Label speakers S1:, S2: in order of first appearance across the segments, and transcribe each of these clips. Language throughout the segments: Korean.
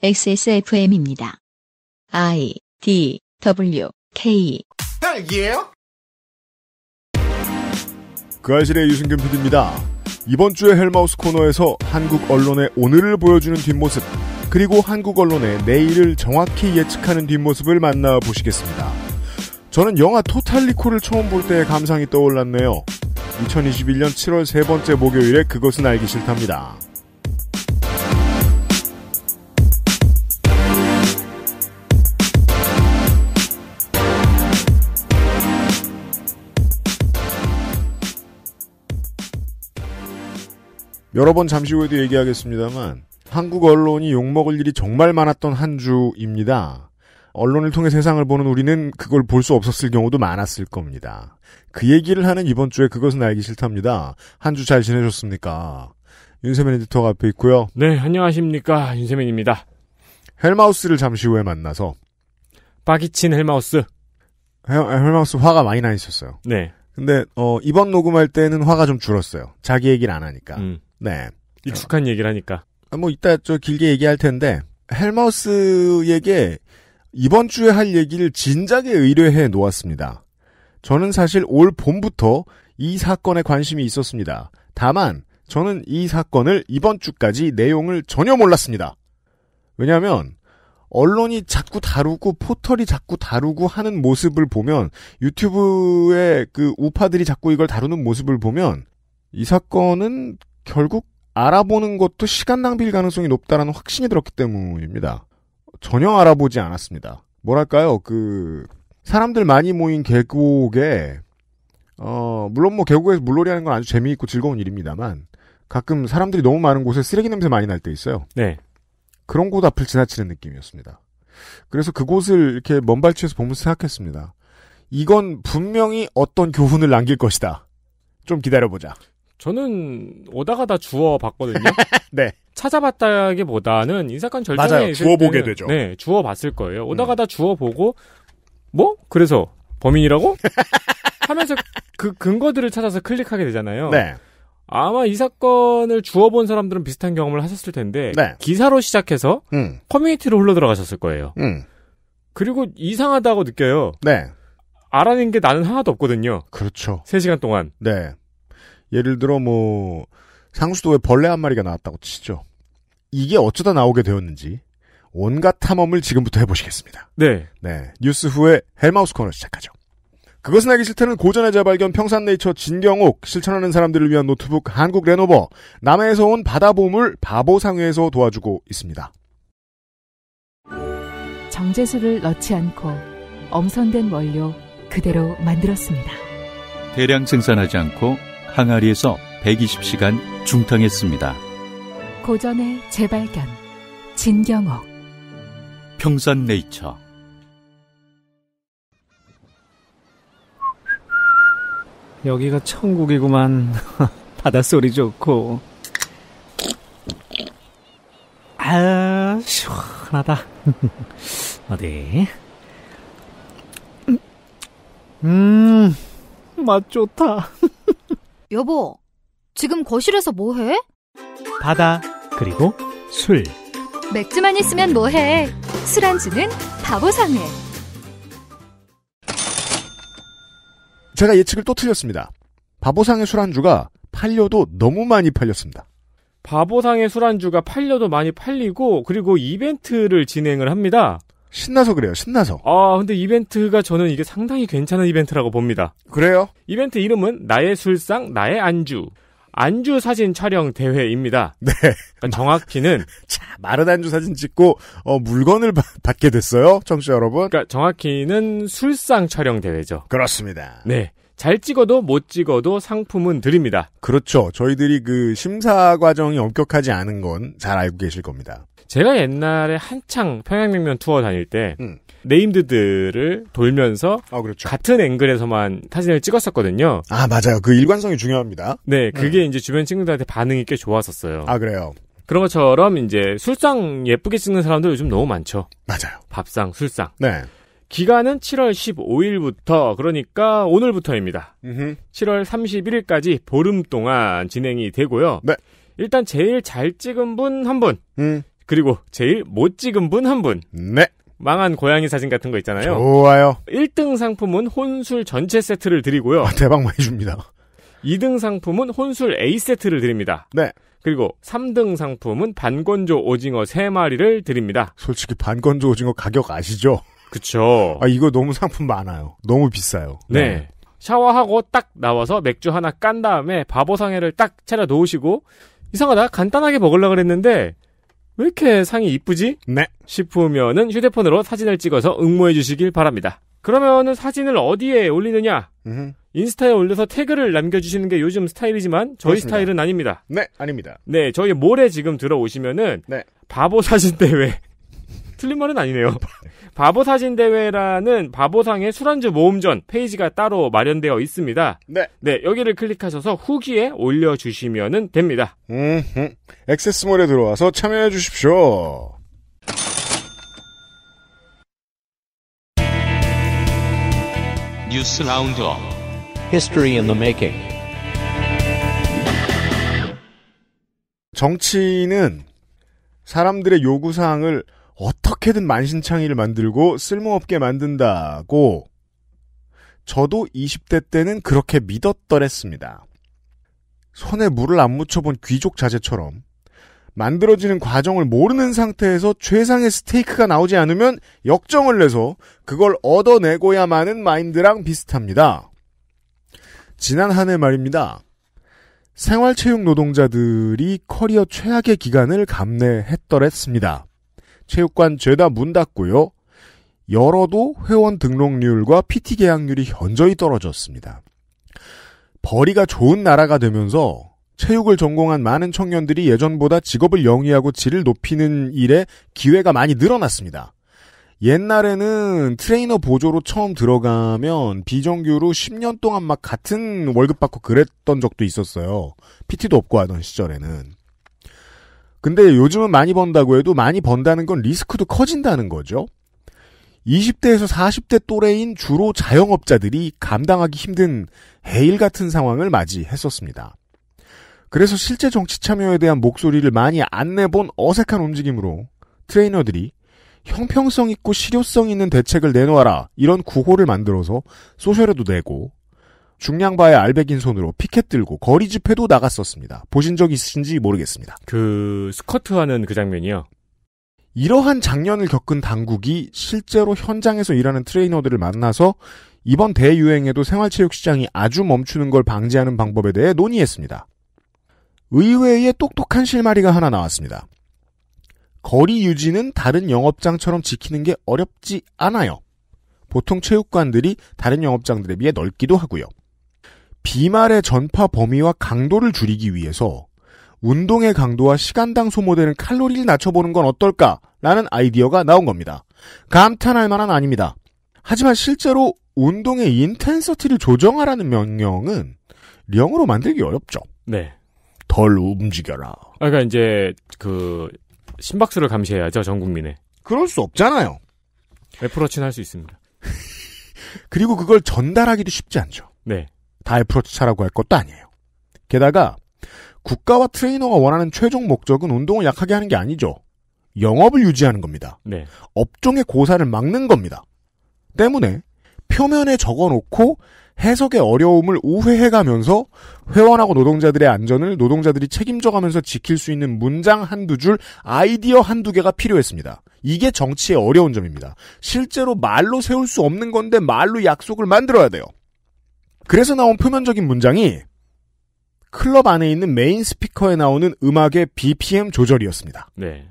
S1: XSFM입니다. I D W K. 그 아실의 유승균 PD입니다. 이번 주의 헬마우스 코너에서 한국 언론의 오늘을 보여주는 뒷모습, 그리고 한국 언론의 내일을 정확히 예측하는 뒷모습을 만나보시겠습니다. 저는 영화 토탈리코를 처음 볼 때의 감상이 떠올랐네요. 2021년 7월 세 번째 목요일에 그것은 알기 싫답니다. 여러 번 잠시 후에도 얘기하겠습니다만 한국 언론이 욕먹을 일이 정말 많았던 한 주입니다. 언론을 통해 세상을 보는 우리는 그걸 볼 수 없었을 경우도 많았을 겁니다. 그 얘기를 하는 이번 주에 그것은 알기 싫답니다. 한 주 잘 지내셨습니까? 윤세민 에디터가 앞에 있고요. 네, 안녕하십니까. 윤세민입니다. 헬마우스를 잠시 후에 만나서 빠기친 헬마우스. 헬, 아, 헬마우스 화가 많이 나 있었어요. 네. 근데 어, 이번 녹음할 때는 화가 좀 줄었어요. 자기 얘기를 안 하니까. 음. 네. 익숙한 얘기를 하니까. 아, 뭐 이따 저 길게 얘기할 텐데 헬머스에게 이번 주에 할 얘기를 진작에 의뢰해 놓았습니다. 저는 사실 올 봄부터 이 사건에 관심이 있었습니다. 다만 저는 이 사건을 이번 주까지 내용을 전혀 몰랐습니다. 왜냐하면 언론이 자꾸 다루고 포털이 자꾸 다루고 하는 모습을 보면 유튜브의 그 우파들이 자꾸 이걸 다루는 모습을 보면 이 사건은 결국 알아보는 것도 시간 낭비일 가능성이 높다라는 확신이 들었기 때문입니다. 전혀 알아보지 않았습니다. 뭐랄까요, 그, 사람들 많이 모인 계곡에, 어, 물론 뭐 계곡에서 물놀이 하는 건 아주 재미있고 즐거운 일입니다만, 가끔 사람들이 너무 많은 곳에 쓰레기 냄새 많이 날 때 있어요. 네. 그런 곳 앞을 지나치는 느낌이었습니다. 그래서 그곳을 이렇게 먼발치에서 보면서 생각했습니다. 이건 분명히 어떤 교훈을 남길 것이다. 좀 기다려보자.
S2: 저는 오다가 다 주워 봤거든요. 네. 찾아봤다기보다는 인사권 절정에 맞아요. 주워 보게 되죠. 네, 주워 봤을 거예요. 오다가 음. 다 주워 보고 뭐? 그래서 범인이라고?
S3: 하면서
S2: 그 근거들을 찾아서 클릭하게 되잖아요. 네. 아마 이 사건을 주워본 사람들은 비슷한 경험을 하셨을 텐데 네. 기사로 시작해서 음. 커뮤니티로 흘러 들어가셨을 거예요. 음. 그리고 이상하다고 느껴요. 네. 알아낸 게 나는 하나도 없거든요.
S1: 그렇죠. 3시간 동안. 네. 예를 들어 뭐 상수도에 벌레 한 마리가 나왔다고 치죠. 이게 어쩌다 나오게 되었는지 온갖 탐험을 지금부터 해보시겠습니다. 네. 네. 뉴스 후에 헬마우스 코너 시작하죠. 그것은 알기 싫다는 고전의 재발견 평산네이처 진경옥 실천하는 사람들을 위한 노트북 한국 레노버 남해에서 온 바다보물 바보상회에서 도와주고 있습니다.
S3: 정제수를 넣지 않고 엄선된 원료 그대로 만들었습니다. 대량 생산하지 않고 항아리에서 120시간 중탕했습니다. 고전의 재발견 진경옥 평산네이처
S2: 여기가 천국이구만 바닷소리 좋고 아 시원하다 어디 음
S1: 맛 좋다 여보, 지금 거실에서 뭐해?
S2: 바다, 그리고 술.
S1: 맥주만 있으면 뭐해? 술안주는 바보상회. 제가 예측을 또 틀렸습니다. 바보상의 술안주가 팔려도 너무 많이 팔렸습니다.
S2: 바보상의 술안주가 팔려도 많이 팔리고 그리고 이벤트를 진행을 합니다.
S1: 신나서 그래요. 신나서.
S2: 아, 근데 이벤트가 저는 이게 상당히 괜찮은 이벤트라고 봅니다. 그래요? 이벤트 이름은 나의 술상, 나의 안주. 안주 사진 촬영 대회입니다. 네. 그러니까 정확히는 자, 마른 안주 사진 찍고 어, 물건을 바, 받게
S1: 됐어요, 청취자
S2: 여러분. 그러니까 정확히는 술상 촬영 대회죠. 그렇습니다. 네. 잘 찍어도 못 찍어도 상품은 드립니다.
S1: 그렇죠. 저희들이 그 심사 과정이 엄격하지 않은 건 잘 알고 계실 겁니다.
S2: 제가 옛날에 한창 평양냉면 투어 다닐 때 음. 네임드들을 돌면서 어, 그렇죠. 같은 앵글에서만 사진을 찍었었거든요.
S1: 아 맞아요. 그 일관성이 중요합니다.
S2: 네, 그게 음. 이제 주변 친구들한테 반응이 꽤 좋았었어요. 아 그래요. 그런 것처럼 이제 술상 예쁘게 찍는 사람들 요즘 너무 많죠. 맞아요. 밥상, 술상. 네. 기간은 7월 15일부터 그러니까 오늘부터입니다. 음흠. 7월 31일까지 보름 동안 진행이 되고요. 네. 일단 제일 잘 찍은 분 한 분, 음. 그리고 제일 못 찍은 분 한 분. 네. 망한 고양이 사진 같은 거 있잖아요.
S1: 좋아요.
S2: 1등 상품은 혼술 전체 세트를 드리고요. 아,
S1: 대박 많이 줍니다.
S2: 2등 상품은 혼술 A 세트를 드립니다. 네. 그리고 3등 상품은 반건조 오징어 3마리를 드립니다.
S1: 솔직히 반건조 오징어 가격 아시죠? 그쵸. 아, 이거 너무 상품 많아요. 너무 비싸요. 네. 네.
S2: 샤워하고 딱 나와서 맥주 하나 깐 다음에 바보상해를딱 차려 놓으시고, 이상하다. 간단하게 먹으려고 그랬는데, 왜 이렇게 상이 이쁘지? 네. 싶으면은 휴대폰으로 사진을 찍어서 응모해 주시길 바랍니다. 그러면은 사진을 어디에 올리느냐? 음흠. 인스타에 올려서 태그를 남겨주시는 게 요즘 스타일이지만 저희 그렇습니다. 스타일은 아닙니다. 네, 아닙니다. 네, 저희 모레 지금 들어오시면은 네. 바보 사진 대회 틀린 말은 아니네요. 바보 사진 대회라는 바보상의 술안주 모음전 페이지가 따로 마련되어 있습니다. 네. 네, 여기를 클릭하셔서 후기에 올려 주시면 됩니다.
S1: 음. 액세스몰에 들어와서 참여해 주십시오.
S3: 뉴스 라운드업
S1: History in the making 정치인은 사람들의 요구사항을 어떻게든 만신창이를 만들고 쓸모없게 만든다고 저도 20대 때는 그렇게 믿었더랬습니다. 손에 물을 안 묻혀본 귀족 자제처럼 만들어지는 과정을 모르는 상태에서 최상의 스테이크가 나오지 않으면 역정을 내서 그걸 얻어내고야만은 마인드랑 비슷합니다. 지난 한 해 말입니다. 생활체육 노동자들이 커리어 최악의 기간을 감내했더랬습니다. 체육관 죄다 문 닫고요. 열어도 회원 등록률과 PT 계약률이 현저히 떨어졌습니다. 벌이가 좋은 나라가 되면서 체육을 전공한 많은 청년들이 예전보다 직업을 영위하고 질을 높이는 일에 기회가 많이 늘어났습니다. 옛날에는 트레이너 보조로 처음 들어가면 비정규로 10년 동안 막 같은 월급 받고 그랬던 적도 있었어요. PT도 없고 하던 시절에는. 근데 요즘은 많이 번다고 해도 많이 번다는 건 리스크도 커진다는 거죠. 20대에서 40대 또래인 주로 자영업자들이 감당하기 힘든 해일 같은 상황을 맞이했었습니다. 그래서 실제 정치 참여에 대한 목소리를 많이 안 내본 어색한 움직임으로 트레이너들이 형평성 있고 실효성 있는 대책을 내놓아라 이런 구호를 만들어서 소셜에도 내고 중량바의 알백인 손으로 피켓 들고 거리 집회도 나갔었습니다. 보신 적 있으신지 모르겠습니다. 그 스커트 하는 그 장면이요. 이러한 작년을 겪은 당국이 실제로 현장에서 일하는 트레이너들을 만나서 이번 대유행에도 생활체육 시장이 아주 멈추는 걸 방지하는 방법에 대해 논의했습니다. 의외의 똑똑한 실마리가 하나 나왔습니다. 거리 유지는 다른 영업장처럼 지키는 게 어렵지 않아요. 보통 체육관들이 다른 영업장들에 비해 넓기도 하고요. 비말의 전파 범위와 강도를 줄이기 위해서 운동의 강도와 시간당 소모되는 칼로리를 낮춰보는 건 어떨까라는 아이디어가 나온 겁니다. 감탄할 만한 아닙니다. 하지만 실제로 운동의 인텐서티를 조정하라는 명령은 영으로 만들기 어렵죠. 네. 덜 움직여라.
S2: 그러니까 이제 그 심박수를 감시해야죠 전 국민의. 그럴 수 없잖아요. 애플워치는 할 수 있습니다.
S1: 그리고 그걸 전달하기도 쉽지 않죠. 네. 다 애플워치차라고 할 것도 아니에요. 게다가 국가와 트레이너가 원하는 최종 목적은 운동을 약하게 하는 게 아니죠. 영업을 유지하는 겁니다. 네. 업종의 고사를 막는 겁니다. 때문에 표면에 적어놓고 해석의 어려움을 우회해가면서 회원하고 노동자들의 안전을 노동자들이 책임져가면서 지킬 수 있는 문장 한두 줄, 아이디어 한두 개가 필요했습니다. 이게 정치의 어려운 점입니다. 실제로 말로 세울 수 없는 건데 말로 약속을 만들어야 돼요. 그래서 나온 표면적인 문장이 클럽 안에 있는 메인 스피커에 나오는 음악의 BPM 조절이었습니다. 네.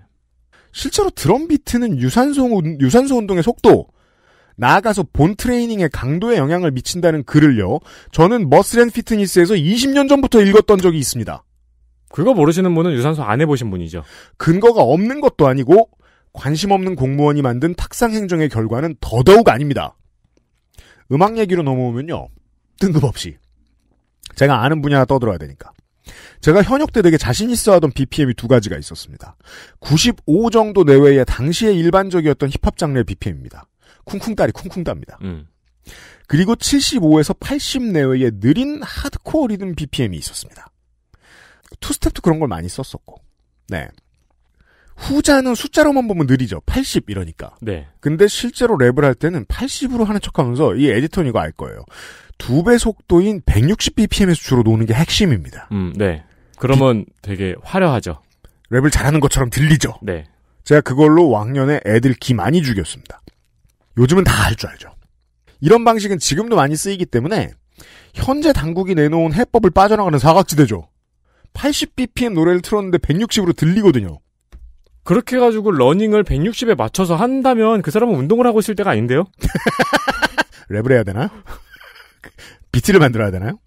S1: 실제로 드럼 비트는 유산소, 유산소 운동의 속도, 나아가서 본 트레이닝의 강도에 영향을 미친다는 글을요. 저는 머슬앤 피트니스에서 20년 전부터 읽었던 적이 있습니다. 그거 모르시는 분은 유산소 안 해보신 분이죠. 근거가 없는 것도 아니고 관심 없는 공무원이 만든 탁상 행정의 결과는 더더욱 아닙니다. 음악 얘기로 넘어오면요. 뜬금없이. 제가 아는 분야 하 떠들어야 되니까. 제가 현역 때 되게 자신 있어 하던 BPM이 두 가지가 있었습니다. 95 정도 내외의 당시에 일반적이었던 힙합 장르의 BPM입니다. 쿵쿵따리 쿵쿵따입니다. 음. 그리고 75에서 80 내외의 느린 하드코어 리듬 BPM이 있었습니다. 투스텝도 그런 걸 많이 썼었고. 네. 후자는 숫자로만 보면 느리죠. 80 이러니까. 네. 근데 실제로 랩을 할 때는 80으로 하는 척하면서 이 에디터는 이거 알 거예요. 두배 속도인 160bpm에서 주로 노는 게 핵심입니다. 음, 네. 그러면 비... 되게 화려하죠. 랩을 잘하는 것처럼 들리죠. 네. 제가 그걸로 왕년에 애들 기 많이 죽였습니다. 요즘은 다 할 줄 알죠. 이런 방식은 지금도 많이 쓰이기 때문에 현재 당국이 내놓은 해법을 빠져나가는 사각지대죠. 80bpm 노래를 틀었는데 160으로 들리거든요. 그렇게 해가지고 러닝을 160에 맞춰서 한다면 그 사람은 운동을 하고 있을 때가 아닌데요? 랩을 해야 되나? 요 비트를 만들어야 되나요?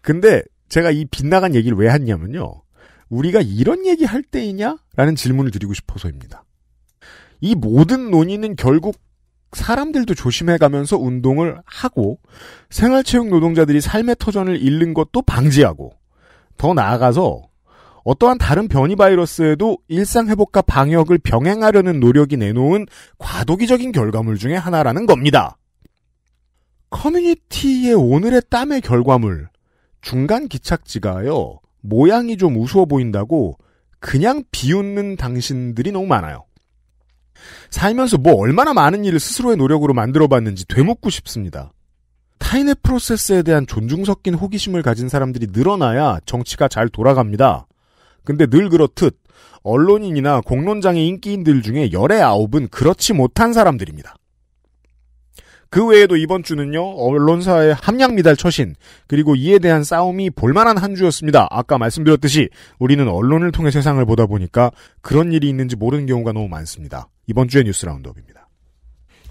S1: 근데 제가 이 빗나간 얘기를 왜 했냐면요. 우리가 이런 얘기 할 때이냐? 라는 질문을 드리고 싶어서입니다. 이 모든 논의는 결국 사람들도 조심해가면서 운동을 하고 생활체육 노동자들이 삶의 터전을 잃는 것도 방지하고 더 나아가서 어떠한 다른 변이 바이러스에도 일상회복과 방역을 병행하려는 노력이 내놓은 과도기적인 결과물 중의 하나라는 겁니다. 커뮤니티의 오늘의 땀의 결과물 중간 기착지가요 모양이 좀 우스워 보인다고 그냥 비웃는 당신들이 너무 많아요. 살면서 뭐 얼마나 많은 일을 스스로의 노력으로 만들어봤는지 되묻고 싶습니다. 타인의 프로세스에 대한 존중 섞인 호기심을 가진 사람들이 늘어나야 정치가 잘 돌아갑니다. 근데 늘 그렇듯 언론인이나 공론장의 인기인들 중에 열의 아홉은 그렇지 못한 사람들입니다. 그 외에도 이번 주는요, 언론사의 함량 미달 처신, 그리고 이에 대한 싸움이 볼만한 한 주였습니다. 아까 말씀드렸듯이 우리는 언론을 통해 세상을 보다 보니까 그런 일이 있는지 모르는 경우가 너무 많습니다. 이번 주의 뉴스 라운드업입니다.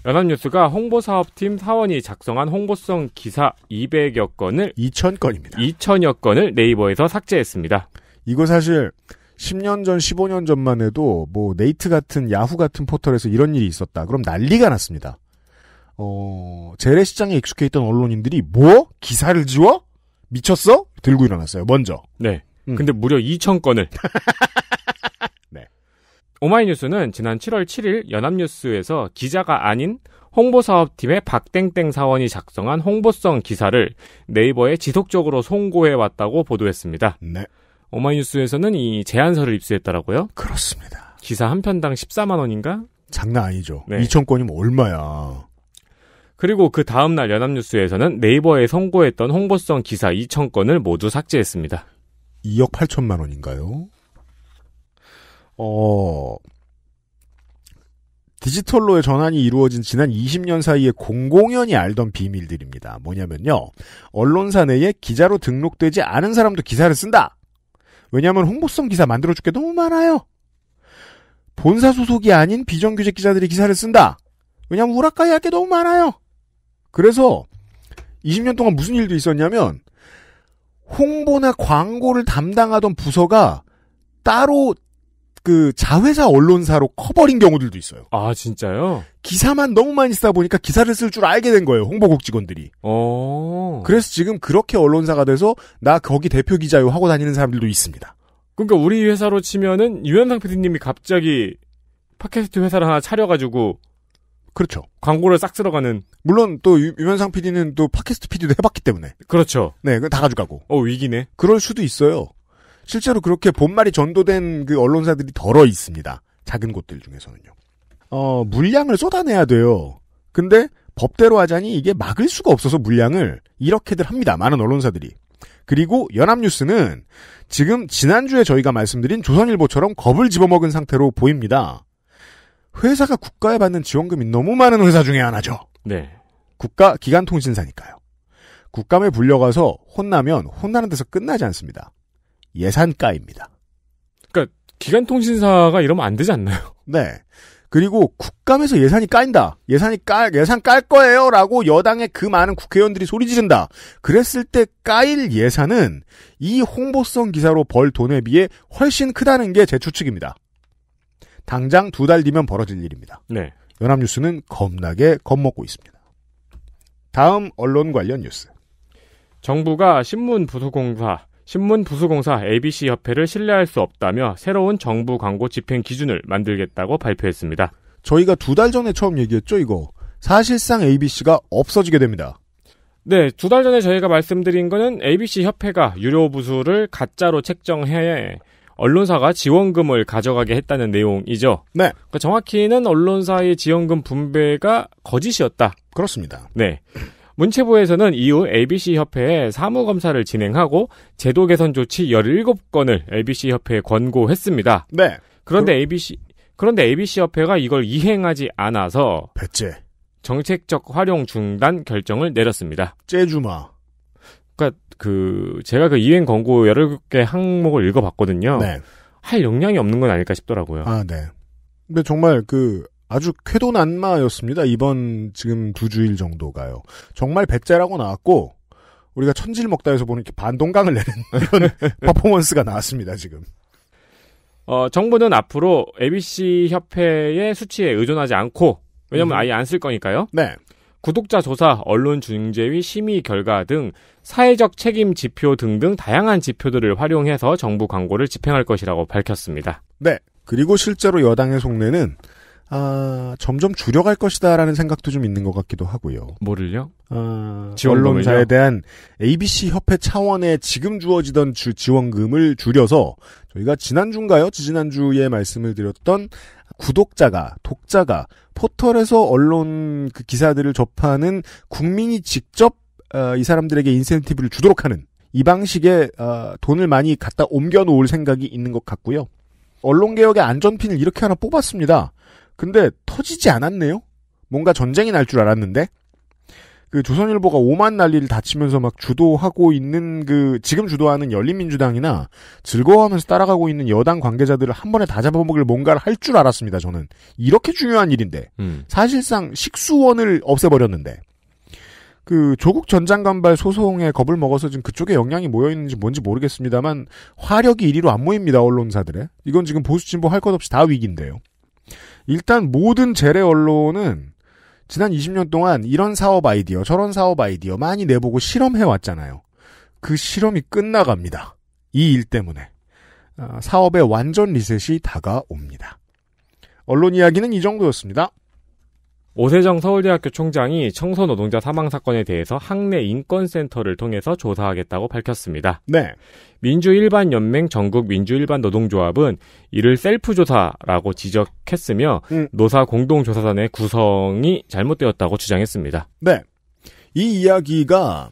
S2: 연합뉴스가 홍보사업팀 사원이 작성한 홍보성 기사 200여 건을 2,000건입니다. 2,000여 건을 네이버에서 삭제했습니다.
S1: 이거 사실 10년 전, 15년 전만 해도 뭐 네이트 같은 야후 같은 포털에서 이런 일이 있었다. 그럼 난리가 났습니다. 어, 재래시장에 익숙해 있던 언론인들이 뭐? 기사를 지워? 미쳤어? 들고 일어났어요. 먼저. 네.
S2: 음. 근데 무려 2천 건을. 네. 오마이뉴스는 지난 7월 7일 연합뉴스에서 기자가 아닌 홍보사업팀의 박땡땡 사원이 작성한 홍보성 기사를 네이버에 지속적으로 송고해 왔다고 보도했습니다. 네. 오마이뉴스에서는 이 제안서를 입수했더라고요. 그렇습니다. 기사 한 편당 14만 원인가?
S1: 장난 아니죠. 네. 2천 건이면 얼마야.
S2: 그리고 그 다음날 연합뉴스에서는 네이버에 선고했던 홍보성 기사 2천건을 모두 삭제했습니다.
S1: 2억 8천만 원인가요? 어, 디지털로의 전환이 이루어진 지난 20년 사이에 공공연히 알던 비밀들입니다. 뭐냐면요. 언론사 내에 기자로 등록되지 않은 사람도 기사를 쓴다! 왜냐면 홍보성 기사 만들어줄 게 너무 많아요. 본사 소속이 아닌 비정규직 기자들이 기사를 쓴다. 왜냐면 우라카이 할 게 너무 많아요. 그래서 20년 동안 무슨 일도 있었냐면 홍보나 광고를 담당하던 부서가 따로 그 자회사 언론사로 커버린 경우들도 있어요. 아 진짜요? 기사만 너무 많이 쓰다 보니까 기사를 쓸 줄 알게 된 거예요. 홍보국 직원들이. 어. 그래서 지금 그렇게 언론사가 돼서 나 거기 대표 기자요 하고 다니는 사람들도 있습니다. 그러니까 우리 회사로 치면은
S2: 유현상 PD님이 갑자기 팟캐스트 회사를 하나 차려가지고
S1: 그렇죠. 광고를 싹쓸어가는 물론 또 유, 유면상 PD는 또 팟캐스트 PD도 해봤기 때문에. 그렇죠. 네, 다 가져가고. 어 위기네. 그럴 수도 있어요. 실제로 그렇게 본말이 전도된 그 언론사들이 덜어 있습니다. 작은 곳들 중에서는요. 어 물량을 쏟아내야 돼요. 근데 법대로 하자니 이게 막을 수가 없어서 물량을 이렇게들 합니다. 많은 언론사들이. 그리고 연합뉴스는 지금 지난주에 저희가 말씀드린 조선일보처럼 겁을 집어먹은 상태로 보입니다. 회사가 국가에 받는 지원금이 너무 많은 회사 중에 하나죠. 네. 국가 기간 통신사니까요. 국감에 불려가서 혼나면 혼나는 데서 끝나지 않습니다. 예산가입니다. 그러니까 기간 통신사가 이러면 안 되지 않나요? 네. 그리고 국감에서 예산이 까인다. 예산이 깔 예산 깔 거예요라고 여당의 그 많은 국회의원들이 소리 지른다. 그랬을 때 까일 예산은 이 홍보성 기사로 벌 돈에 비해 훨씬 크다는 게 제 추측입니다. 당장 두 달 뒤면 벌어질 일입니다. 네. 연합뉴스는 겁나게 겁먹고 있습니다. 다음 언론 관련 뉴스. 정부가
S2: 신문부수공사, 신문부수공사 ABC협회를 신뢰할 수 없다며 새로운 정부 광고 집행 기준을 만들겠다고 발표했습니다.
S1: 저희가 두 달 전에 처음 얘기했죠, 이거. 사실상 ABC가 없어지게 됩니다.
S2: 네, 두 달 전에 저희가 말씀드린 거는 ABC 협회가 유료 부수를 가짜로 책정해 언론사가 지원금을 가져가게 했다는 내용이죠. 네. 그러니까 정확히는 언론사의 지원금 분배가 거짓이었다. 그렇습니다. 네. 문체부에서는 이후 a b c 협회에 사무 검사를 진행하고 제도 개선 조치 17건을 a b c 협회에 권고했습니다. 네. 그런데 그... ABC 그런데 ABC 협회가 이걸 이행하지 않아서 배째 정책적 활용 중단 결정을 내렸습니다. 째주마. 그러니까 그 제가 그 이행 권고 여러 개 항목을 읽어봤거든요. 네. 할 역량이 없는 건 아닐까 싶더라고요. 아, 네.
S1: 근데 정말 그 아주 쾌도 난마였습니다. 이번 지금 두 주일 정도가요. 정말 배째라고 나왔고 우리가 천지를먹다해서 보는 이렇게 반동강을 내는 이런 퍼포먼스가 나왔습니다. 지금.
S2: 어, 정부는 앞으로 ABC 협회의 수치에 의존하지 않고 왜냐면 음. 아예 안 쓸 거니까요. 네. 구독자 조사, 언론 중재위 심의 결과 등 사회적 책임 지표 등등 다양한 지표들을 활용해서 정부 광고를 집행할 것이라고 밝혔습니다.
S1: 네. 그리고 실제로 여당의 속내는 아, 점점 줄여갈 것이다라는 생각도 좀 있는 것 같기도 하고요. 뭐를요? 아, 언론사에 대한 ABC 협회 차원의 지금 주어지던 주, 지원금을 줄여서 저희가 지난주인가요? 지난주에 말씀을 드렸던 구독자가, 독자가 포털에서 언론 그 기사들을 접하는 국민이 직접 어, 이 사람들에게 인센티브를 주도록 하는 이 방식의 어, 돈을 많이 갖다 옮겨 놓을 생각이 있는 것 같고요. 언론 개혁의 안전핀을 이렇게 하나 뽑았습니다. 근데 터지지 않았네요. 뭔가 전쟁이 날 줄 알았는데 그 조선일보가 오만 난리를 다치면서 막 주도하고 있는 그 지금 주도하는 열린민주당이나 즐거워하면서 따라가고 있는 여당 관계자들을 한 번에 다 잡아먹을 뭔가를 할 줄 알았습니다. 저는 이렇게 중요한 일인데 음. 사실상 식수원을 없애버렸는데 그 조국 전 장관발 소송에 겁을 먹어서 지금 그쪽에 영향이 모여 있는지 뭔지 모르겠습니다만 화력이 이리로 안 모입니다 언론사들의 이건 지금 보수 진보 할 것 없이 다 위기인데요. 일단 모든 재래 언론은 지난 20년 동안 이런 사업 아이디어 저런 사업 아이디어 많이 내보고 실험해 왔잖아요. 그 실험이 끝나갑니다. 이 일 때문에 아, 사업의 완전 리셋이 다가옵니다. 언론 이야기는 이 정도였습니다. 오세정
S2: 서울대학교 총장이 청소노동자 사망 사건에 대해서 학내 인권센터를 통해서 조사하겠다고 밝혔습니다. 네. 민주일반연맹 전국민주일반노동조합은 이를 셀프조사라고 지적했으며 음. 노사 공동조사단의 구성이 잘못되었다고 주장했습니다.
S1: 네. 이 이야기가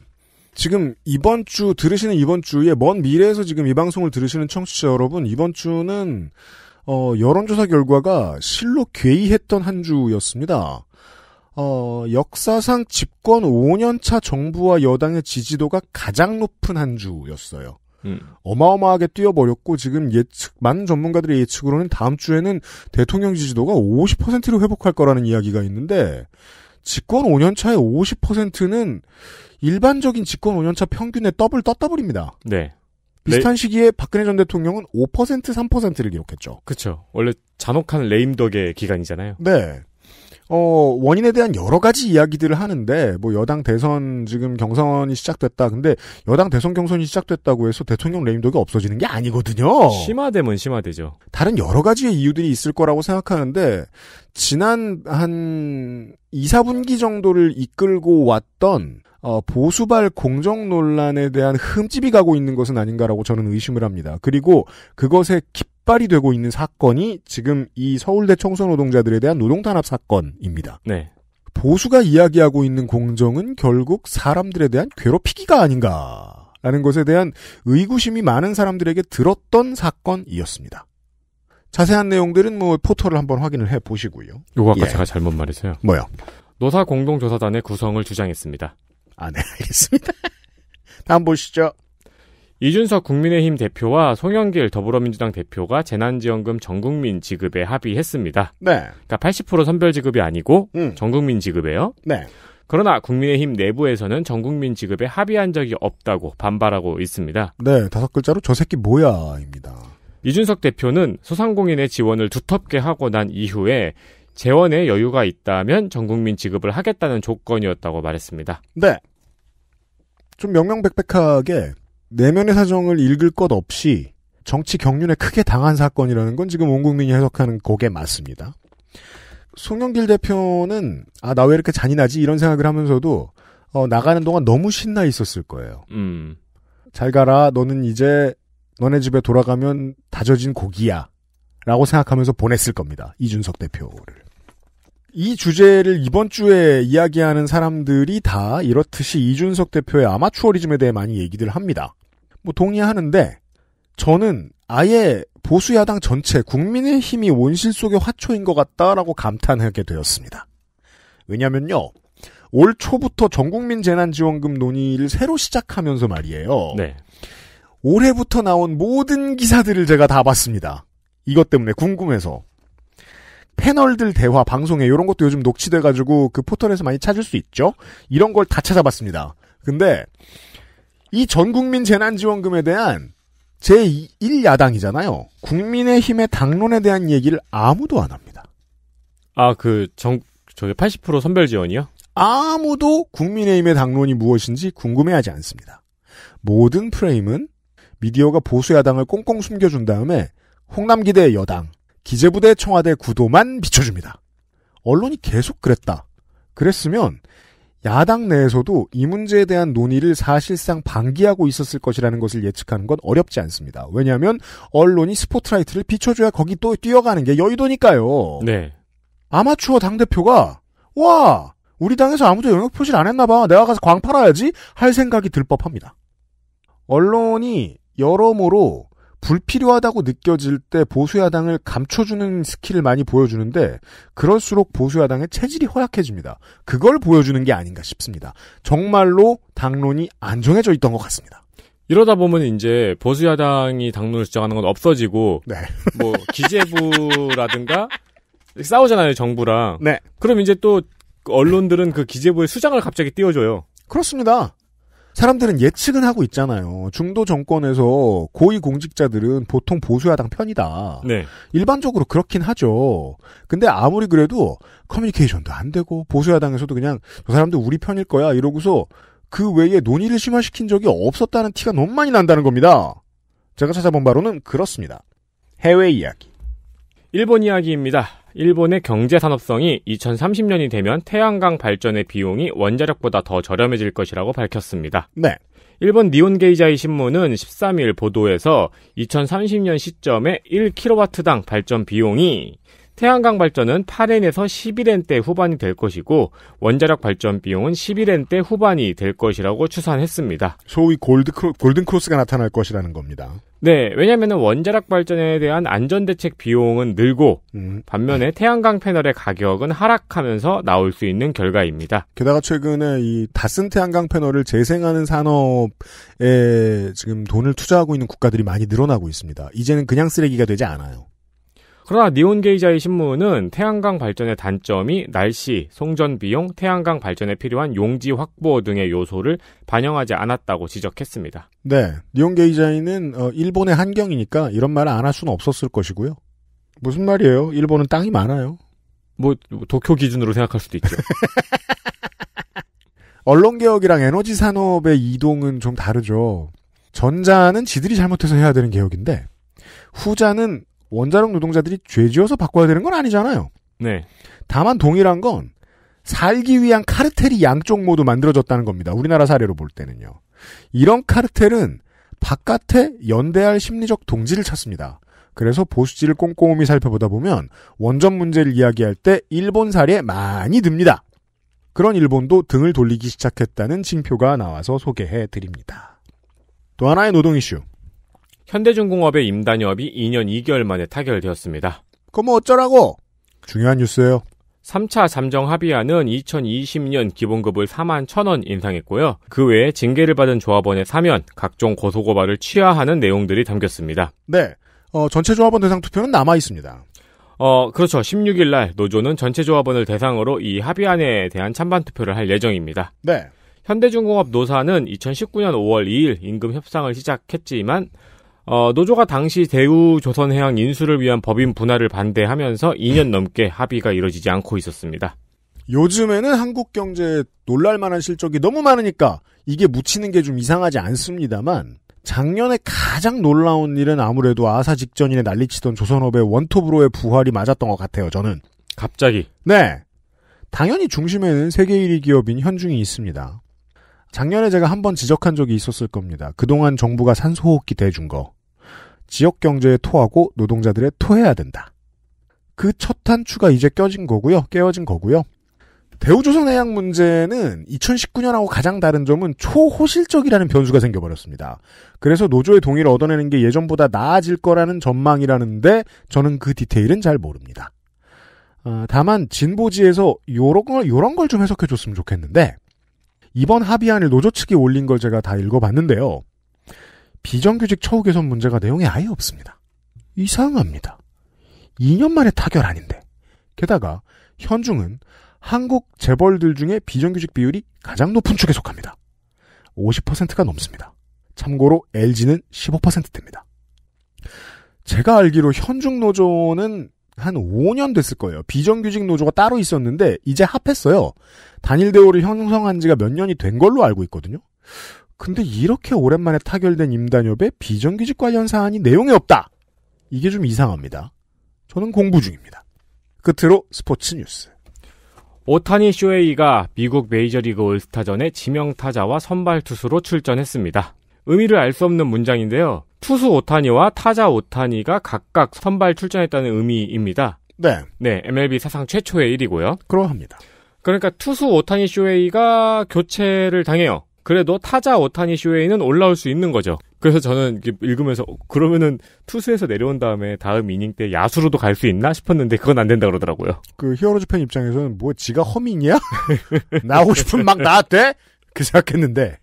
S1: 지금 이번 주 들으시는 이번 주에 먼 미래에서 지금 이 방송을 들으시는 청취자 여러분 이번 주는 어, 여론조사 결과가 실로 괴이했던 한 주였습니다. 어, 역사상 집권 5년차 정부와 여당의 지지도가 가장 높은 한
S4: 주였어요.
S1: 음. 어마어마하게 뛰어버렸고 지금 예측 많은 전문가들의 예측으로는 다음 주에는 대통령 지지도가 50%로 회복할 거라는 이야기가 있는데 집권 5년 차의 50%는 일반적인 집권 5년 차 평균의 더블 떴다버립니다. 네. 비슷한 레... 시기에 박근혜 전 대통령은 5% 3%를 기록했죠.
S2: 그렇죠. 원래 잔혹한 레임덕의 기간이잖아요.
S1: 네. 어, 원인에 대한 여러 가지 이야기들을 하는데, 뭐, 여당 대선 지금 경선이 시작됐다. 근데, 여당 대선 경선이 시작됐다고 해서 대통령 레임덕이 없어지는 게 아니거든요.
S2: 심화되면 심화되죠.
S1: 다른 여러 가지의 이유들이 있을 거라고 생각하는데, 지난 한 2, 4분기 정도를 이끌고 왔던, 어, 보수발 공정 논란에 대한 흠집이 가고 있는 것은 아닌가라고 저는 의심을 합니다. 그리고 그것에 깊 적발이 되고 있는 사건이 지금 이 서울대 청소 노동자들에 대한 노동 탄압 사건입니다. 네. 보수가 이야기하고 있는 공정은 결국 사람들에 대한 괴롭히기가 아닌가. 라는 것에 대한 의구심이 많은 사람들에게 들었던 사건이었습니다. 자세한 내용들은 뭐 포털을 한번 확인을 해 보시고요.
S2: 요거 아까 예. 제가 잘못 말했어요. 뭐요? 노사 공동조사단의 구성을 주장했습니다.
S1: 아, 네, 알겠습니다.
S2: 다음 보시죠. 이준석 국민의힘 대표와 송영길 더불어민주당 대표가 재난지원금 전국민 지급에 합의했습니다. 네. 그러니까 80% 선별 지급이 아니고 음. 전국민 지급에요. 네. 그러나 국민의힘 내부에서는 전국민 지급에 합의한 적이 없다고 반발하고 있습니다.
S1: 네, 다섯 글자로 저 새끼 뭐야입니다.
S2: 이준석 대표는 소상공인의 지원을 두텁게 하고 난 이후에 재원에 여유가 있다면 전국민 지급을 하겠다는 조건이었다고 말했습니다.
S1: 네. 좀 명명백백하게 내면의 사정을 읽을 것 없이 정치 경륜에 크게 당한 사건이라는 건 지금 온 국민이 해석하는 곡에 맞습니다. 송영길 대표는 아 나 왜 이렇게 잔인하지 이런 생각을 하면서도 어, 나가는 동안 너무 신나 있었을 거예요. 음. 잘 가라 너는 이제 너네 집에 돌아가면 다져진 고기야 라고 생각하면서 보냈을 겁니다. 이준석 대표를. 이 주제를 이번 주에 이야기하는 사람들이 다 이렇듯이 이준석 대표의 아마추어리즘에 대해 많이 얘기들 합니다. 뭐 동의하는데 저는 아예 보수 야당 전체 국민의힘이 온실 속의 화초인 것 같다라고 감탄하게 되었습니다. 왜냐면요. 올 초부터 전국민 재난지원금 논의를 새로 시작하면서 말이에요. 네. 올해부터 나온 모든 기사들을 제가 다 봤습니다. 이것 때문에 궁금해서. 패널들 대화 방송에 이런 것도 요즘 녹취돼가지고 그 포털에서 많이 찾을 수 있죠. 이런 걸 다 찾아봤습니다. 근데 이 전국민 재난지원금에 대한 제1야당이잖아요. 국민의힘의 당론에 대한 얘기를 아무도 안 합니다. 아, 그, 정, 저게 80% 선별 지원이요? 아무도 국민의힘의 당론이 무엇인지 궁금해하지 않습니다. 모든 프레임은 미디어가 보수야당을 꽁꽁 숨겨준 다음에 홍남기대 여당, 기재부대 청와대 구도만 비춰줍니다. 언론이 계속 그랬다. 그랬으면 야당 내에서도 이 문제에 대한 논의를 사실상 방기하고 있었을 것이라는 것을 예측하는 건 어렵지 않습니다. 왜냐하면 언론이 스포트라이트를 비춰줘야 거기 또 뛰어가는 게 여의도니까요. 네. 아마추어 당대표가 와 우리 당에서 아무도 영역 표시를 안 했나 봐. 내가 가서 광 팔아야지 할 생각이 들 법합니다. 언론이 여러모로 불필요하다고 느껴질 때 보수야당을 감춰주는 스킬을 많이 보여주는데 그럴수록 보수야당의 체질이 허약해집니다. 그걸 보여주는 게 아닌가 싶습니다. 정말로 당론이 안 정해져 있던 것 같습니다.
S2: 이러다 보면 이제 보수야당이 당론을 주장하는 건 없어지고 네. 뭐 기재부라든가 싸우잖아요 정부랑. 네. 그럼 이제 또 언론들은 그 기재부의 수장을 갑자기 띄워줘요.
S1: 그렇습니다. 사람들은 예측은 하고 있잖아요. 중도 정권에서 고위 공직자들은 보통 보수야당 편이다. 네. 일반적으로 그렇긴 하죠. 근데 아무리 그래도 커뮤니케이션도 안 되고 보수야당에서도 그냥 저 사람들 우리 편일 거야 이러고서 그 외에 논의를 심화시킨 적이 없었다는 티가 너무 많이 난다는 겁니다. 제가 찾아본 바로는 그렇습니다. 해외 이야기.
S2: 일본 이야기입니다. 일본의 경제 산업성이 2030년이 되면 태양광 발전의 비용이 원자력보다 더 저렴해질 것이라고 밝혔습니다. 네. 일본 니온게이자이 신문은 13일 보도에서 2030년 시점에 1kW당 발전 비용이 태양광 발전은 8엔에서 11엔대 후반이 될 것이고 원자력 발전 비용은 11엔대 후반이 될 것이라고 추산했습니다.
S1: 소위 골드 크로, 골든 크로스가 나타날 것이라는 겁니다.
S2: 네, 왜냐하면 원자력 발전에 대한 안전 대책 비용은 늘고 음. 반면에 태양광 패널의 가격은 하락하면서 나올 수 있는 결과입니다.
S1: 게다가 최근에 이다쓴 태양광 패널을 재생하는 산업에 지금 돈을 투자하고 있는 국가들이 많이 늘어나고 있습니다. 이제는 그냥 쓰레기가 되지 않아요.
S2: 그러나 니온 게이자의 신문은 태양광 발전의 단점이 날씨, 송전 비용, 태양광 발전에 필요한 용지 확보 등의 요소를 반영하지 않았다고 지적했습니다.
S1: 네. 니온 게이자이는 어, 일본의 한경이니까 이런 말을 안 할 수는 없었을 것이고요. 무슨 말이에요? 일본은 땅이 많아요. 뭐, 뭐 도쿄 기준으로 생각할 수도 있죠. 언론 개혁이랑 에너지 산업의 이동은 좀 다르죠. 전자는 지들이 잘못해서 해야 되는 개혁인데 후자는 원자력 노동자들이 죄지어서 바꿔야 되는 건 아니잖아요. 네. 다만 동일한 건 살기 위한 카르텔이 양쪽 모두 만들어졌다는 겁니다. 우리나라 사례로 볼 때는요. 이런 카르텔은 바깥에 연대할 심리적 동지를 찾습니다. 그래서 보수지를 꼼꼼히 살펴보다 보면 원전 문제를 이야기할 때 일본 사례 많이 듭니다. 그런 일본도 등을 돌리기 시작했다는 징표가 나와서 소개해 드립니다. 또 하나의 노동 이슈.
S2: 현대중공업의 임단협이 2년 2개월 만에 타결되었습니다.
S1: 그럼 뭐 어쩌라고? 중요한 뉴스예요.
S2: 3차 잠정 합의안은 2020년 기본급을 4만 1천원 인상했고요. 그 외에 징계를 받은 조합원의 사면, 각종 고소고발을 취하하는 내용들이 담겼습니다.
S1: 네. 어, 전체 조합원 대상 투표는 남아 있습니다.
S2: 어, 그렇죠. 16일 날 노조는 전체 조합원을 대상으로 이 합의안에 대한 찬반 투표를 할 예정입니다. 네. 현대중공업 노사는 2019년 5월 2일 임금 협상을 시작했지만 어, 노조가 당시 대우조선해양 인수를 위한 법인 분할을 반대하면서 2년 넘게 합의가 이뤄지지 않고 있었습니다.
S1: 요즘에는 한국 경제에 놀랄만한 실적이 너무 많으니까 이게 묻히는 게 좀 이상하지 않습니다만 작년에 가장 놀라운 일은 아무래도 아사 직전인에 난리치던 조선업의 원톱으로의 부활이 맞았던 것 같아요. 저는 갑자기 네 당연히 중심에는 세계 1위 기업인 현중이 있습니다. 작년에 제가 한번 지적한 적이 있었을 겁니다. 그동안 정부가 산소호흡기 대준 거. 지역 경제에 토하고 노동자들의 토해야 된다. 그첫 한추가 이제 껴진 거고요. 깨어진 거고요. 대우조선해양 문제는 2019년하고 가장 다른 점은 초호실적이라는 변수가 생겨버렸습니다. 그래서 노조의 동의를 얻어내는 게 예전보다 나아질 거라는 전망이라는데 저는 그 디테일은 잘 모릅니다. 어, 다만 진보지에서 요런 걸 요런 걸 좀 해석해 줬으면 좋겠는데 이번 합의안을 노조 측이 올린 걸 제가 다 읽어봤는데요. 비정규직 처우 개선 문제가 내용에 아예 없습니다. 이상합니다. 2년 만에 타결 아닌데. 게다가 현중은 한국 재벌들 중에 비정규직 비율이 가장 높은 축에 속합니다. 50%가 넘습니다. 참고로 LG는 1 5됩니다 제가 알기로 현중 노조는 한 5년 됐을 거예요. 비정규직 노조가 따로 있었는데 이제 합했어요. 단일 대우를 형성한 지가 몇 년이 된 걸로 알고 있거든요. 근데 이렇게 오랜만에 타결된 임단협에 비정규직 관련 사안이 내용이 없다. 이게 좀 이상합니다. 저는 공부 중입니다. 끝으로 스포츠 뉴스. 오타니 쇼헤이가
S2: 미국 메이저리그 올스타전에 지명 타자와 선발 투수로 출전했습니다. 의미를 알 수 없는 문장인데요. 투수 오타니와 타자 오타니가 각각 선발 출전했다는 의미입니다. 네. 네, MLB 사상 최초의 일이고요. 그러합니다. 그러니까 투수 오타니 쇼웨이가 교체를 당해요. 그래도 타자 오타니 쇼웨이는 올라올 수 있는 거죠. 그래서 저는 읽으면서 어, 그러면은 투수에서 내려온 다음에 다음 이닝 때 야수로도 갈 수 있나 싶었는데 그건 안 된다 그러더라고요.
S1: 그 히어로즈 팬 입장에서는 뭐 지가 허민이야? 나오고 싶은 막나한테그 생각했는데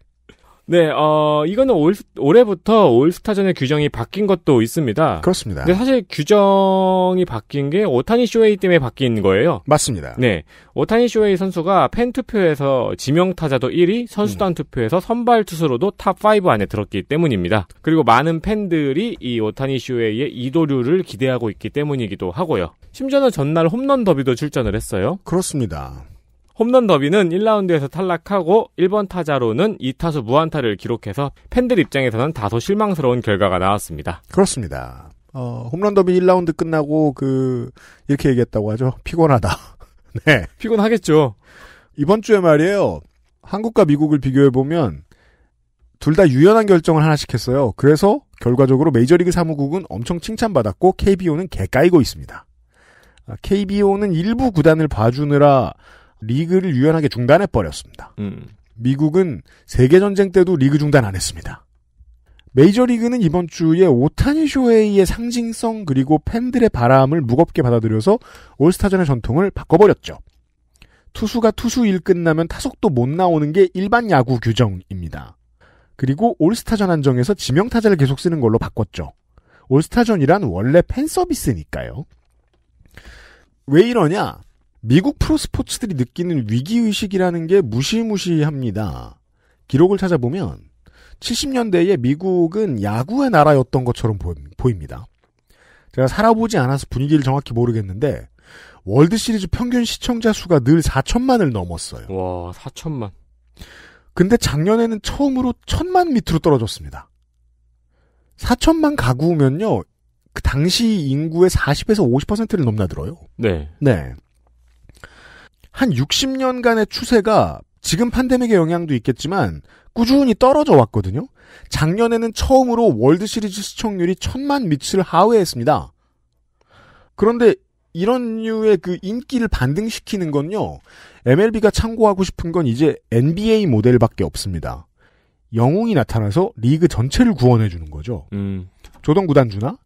S2: 네, 어, 이거는 올, 올해부터 올스타전의 규정이 바뀐 것도 있습니다. 그렇습니다. 근데 사실 규정이 바뀐 게 오타니 쇼웨이 때문에 바뀐 거예요. 맞습니다. 네. 오타니 쇼웨이 선수가 팬 투표에서 지명 타자도 1위, 선수단 음. 투표에서 선발 투수로도 탑5 안에 들었기 때문입니다. 그리고 많은 팬들이 이 오타니 쇼웨이의 이도류를 기대하고 있기 때문이기도 하고요. 심지어는 전날 홈런 더비도 출전을 했어요. 그렇습니다. 홈런 더비는 1라운드에서 탈락하고 1번 타자로는 2타수 무안타를 기록해서 팬들 입장에서는 다소 실망스러운 결과가 나왔습니다. 그렇습니다.
S1: 어, 홈런 더비 1라운드 끝나고 그 이렇게 얘기했다고 하죠. 피곤하다. 네. 피곤하겠죠. 이번 주에 말이에요. 한국과 미국을 비교해 보면 둘 다 유연한 결정을 하나씩 했어요. 그래서 결과적으로 메이저리그 사무국은 엄청 칭찬받았고 KBO는 개까이고 있습니다. KBO는 아, 일부 구단을 봐주느라 리그를 유연하게 중단해 버렸습니다. 음. 미국은 세계 전쟁 때도 리그 중단 안 했습니다. 메이저리그는 이번 주에 오타니 쇼헤이의 상징성 그리고 팬들의 바람을 무겁게 받아들여서 올스타전의 전통을 바꿔버렸죠. 투수가 투수일 끝나면 타석도 못 나오는 게 일반 야구 규정입니다. 그리고 올스타전 한정에서 지명타자를 계속 쓰는 걸로 바꿨죠. 올스타전이란 원래 팬 서비스니까요. 왜 이러냐? 미국 프로스포츠들이 느끼는 위기의식이라는 게 무시무시합니다. 기록을 찾아보면 70년대에 미국은 야구의 나라였던 것처럼 보입니다. 제가 살아보지 않아서 분위기를 정확히 모르겠는데 월드 시리즈 평균 시청자 수가 늘 4천만을 넘었어요. 와, 4천만. 근데 작년에는 처음으로 천만 밑으로 떨어졌습니다. 4천만 가구면요. 그 당시 인구의 40에서 50%를 넘나들어요. 네. 네. 한 60년간의 추세가 지금 판데믹의 영향도 있겠지만 꾸준히 떨어져 왔거든요. 작년에는 처음으로 월드 시리즈 시청률이 천만 미치를 하회했습니다. 그런데 이런 류의 그 인기를 반등시키는 건요. MLB가 참고하고 싶은 건 이제 NBA 모델밖에 없습니다. 영웅이 나타나서 리그 전체를 구원해 주는 거죠. 음. 조던 구단주나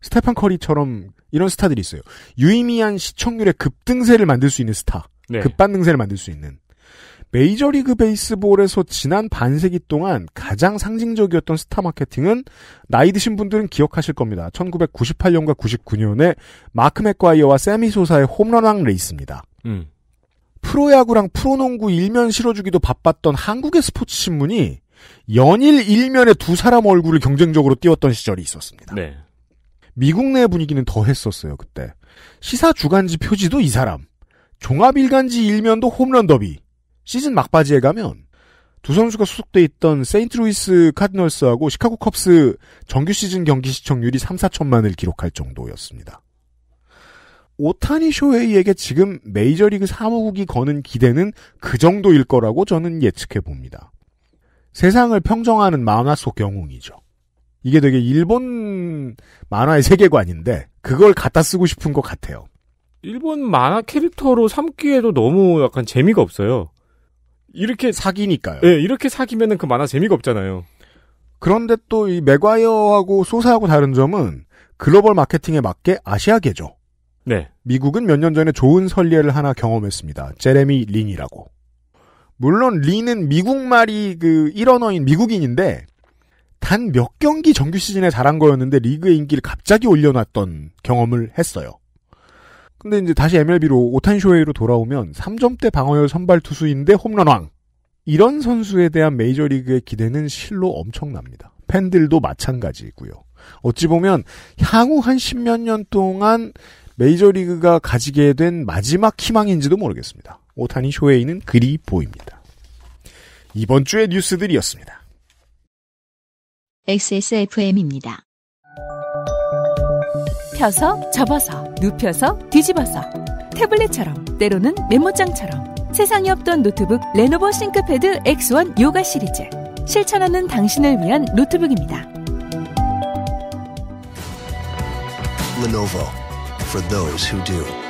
S1: 스테판 커리처럼 이런 스타들이 있어요. 유의미한 시청률의 급등세를 만들 수 있는 스타. 네. 급반 능세를 만들 수 있는 메이저리그 베이스볼에서 지난 반세기 동안 가장 상징적이었던 스타 마케팅은 나이 드신 분들은 기억하실 겁니다. 1998년과 99년에 마크 맥과이어와 세미 소사의 홈런왕 레이스입니다. 음. 프로야구랑 프로농구 일면 실어주기도 바빴던 한국의 스포츠 신문이 연일 일면에 두 사람 얼굴을 경쟁적으로 띄웠던 시절이 있었습니다. 네. 미국 내 분위기는 더 했었어요, 그때. 시사 주간지 표지도 이 사람. 종합일간지 일면도 홈런 더비. 시즌 막바지에 가면 두 선수가 소속돼 있던 세인트루이스 카디널스하고 시카고 컵스 정규 시즌 경기 시청률이 3, 4천만을 기록할 정도였습니다. 오타니 쇼헤이에게 지금 메이저리그 사무국이 거는 기대는 그 정도일 거라고 저는 예측해 봅니다. 세상을 평정하는 만화 속 영웅이죠. 이게 되게 일본 만화의 세계관인데 그걸 갖다 쓰고 싶은 것 같아요.
S2: 일본 만화 캐릭터로 삼기에도 너무 약간 재미가 없어요. 이렇게 사기니까요. 예, 이렇게 사기면은 그 만화 재미가 없잖아요.
S1: 그런데 또 이 맥와이어하고 소사하고 다른 점은 글로벌 마케팅에 맞게 아시아계죠. 네. 미국은 몇 년 전에 좋은 설례를 하나 경험했습니다. 제레미 린이라고. 물론 린은 미국말이 그 일언어인 미국인인데 단 몇 경기 정규 시즌에 잘한 거였는데 리그의 인기를 갑자기 올려놨던 경험을 했어요. 근데 이제 다시 MLB로 오탄 쇼웨이로 돌아오면 3점대 방어율 선발 투수인데 홈런왕. 이런 선수에 대한 메이저리그의 기대는 실로 엄청납니다. 팬들도 마찬가지고요. 어찌 보면 향후 한1 십몇 년 동안 메이저리그가 가지게 된 마지막 희망인지도 모르겠습니다. 오타니 쇼웨이는 그리 보입니다. 이번 주의 뉴스들이었습니다. XSFM입니다. 펴서 접어서
S4: 눕혀서 뒤집어서 태블릿처럼 때로는 메모장처럼 세상에 없던 노트북 레노버 싱크패드 X1 요가 시리즈 실천하는 당신을 위한 노트북입니다. Lenovo for those who do.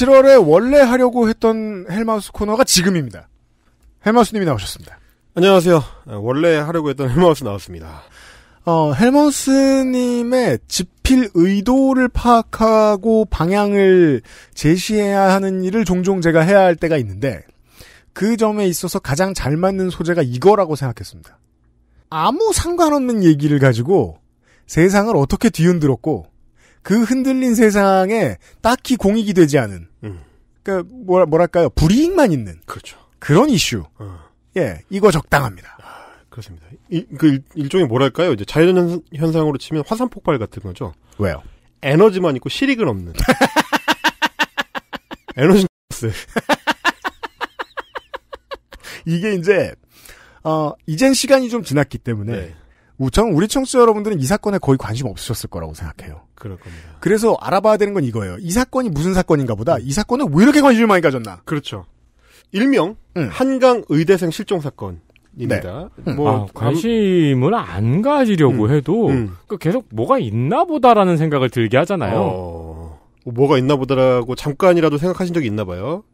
S1: 7월에 원래 하려고 했던 헬마우스 코너가 지금입니다. 헬마우스님이 나오셨습니다. 안녕하세요. 원래 하려고 했던 헬마우스 나왔습니다. 어, 헬마우스님의 집필 의도를 파악하고 방향을 제시해야 하는 일을 종종 제가 해야 할 때가 있는데 그 점에 있어서 가장 잘 맞는 소재가 이거라고 생각했습니다. 아무 상관없는 얘기를 가지고 세상을 어떻게 뒤흔들었고 그 흔들린 세상에 딱히 공익이 되지 않은. 음. 그니까 뭐라,
S4: 뭐랄까요 불이익만 있는. 그렇죠. 그런 이슈. 어. 예, 이거 적당합니다. 아, 그렇습니다. 이, 그 일, 종의 뭐랄까요 이제 자연 현상으로 치면 화산 폭발 같은 거죠. 왜요? 에너지만 있고 실익은 없는. 에너지 이게 이제 어 이젠
S1: 시간이 좀 지났기 때문에 네. 저는 우리 청취자 여러분들은 이 사건에 거의 관심 없으셨을 거라고 생각해요. 그럴 겁니다. 그래서 알아봐야 되는 건 이거예요. 이 사건이 무슨 사건인가 보다 이 사건에 왜 이렇게 관심을 많이 가졌나?
S4: 그렇죠. 일명 음. 한강 의대생 실종 사건. 입니다. 네. 뭐 음. 뭐 아,
S2: 관심을 안 가지려고 음. 해도 음. 그 계속 뭐가 있나 보다라는
S4: 생각을 들게 하잖아요. 어... 뭐가 있나 보다라고 잠깐이라도 생각하신 적이 있나 봐요.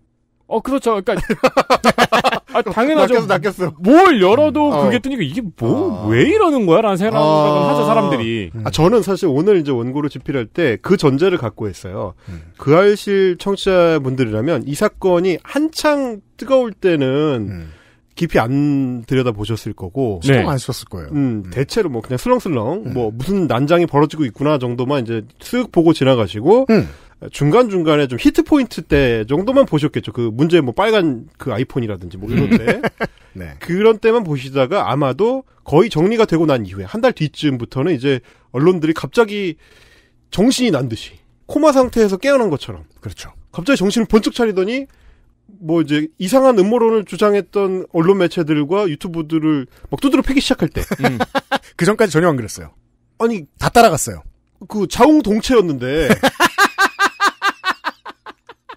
S2: 어 그렇죠. 그러니까 아, 당연하죠. 낚였어, 낚였어.
S4: 뭘 열어도 음, 어. 그게 뜨니까 이게 뭐, 아. 왜 이러는 거야? 라는 생각을 아. 하죠, 사람들이. 아, 저는 사실 오늘 이제 원고를 집필할 때 그 전제를 갖고 했어요. 음. 그 알실 청취자분들이라면 이 사건이 한창 뜨거울 때는 음. 깊이 안 들여다 보셨을 거고 신경 네. 안 썼을 거예요. 음, 음, 대체로 뭐 그냥 슬렁슬렁 음. 뭐 무슨 난장이 벌어지고 있구나 정도만 이제 쓱 보고 지나가시고 음. 중간중간에 좀 히트 포인트 때 정도만 보셨겠죠. 그 문제 뭐 빨간 그 아이폰이라든지 뭐 이런 때. 네. 그런 때만 보시다가 아마도 거의 정리가 되고 난 이후에 한 달 뒤쯤부터는 이제 언론들이 갑자기 정신이 난 듯이 코마 상태에서 깨어난 것처럼. 그렇죠. 갑자기 정신을 번쩍 차리더니 뭐 이제 이상한 음모론을 주장했던 언론 매체들과 유튜브들을 막 두드려 패기 시작할 때. 음. 그 전까지 전혀 안 그랬어요. 아니 다 따라갔어요. 그 자웅동체였는데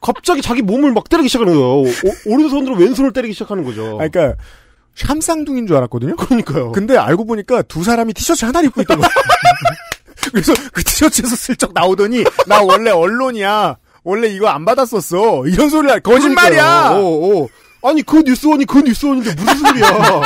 S4: 갑자기 자기 몸을 막 때리기 시작하는 거예요. 오, 른손으로 왼손을 때리기 시작하는 거죠. 아, 그러니까 샴쌍둥인 줄 알았거든요.
S1: 그러니까요. 근데 알고 보니까 두 사람이 티셔츠 하나 를 입고 있던 거예요. 그래서 그 티셔츠에서 슬쩍 나오더니 나 원래 언론이야. 원래 이거 안 받았었어. 이런 소리를 할 거짓말이야.
S4: 오, 오. 아니 그 뉴스원이 그 뉴스원인데 무슨 소리야.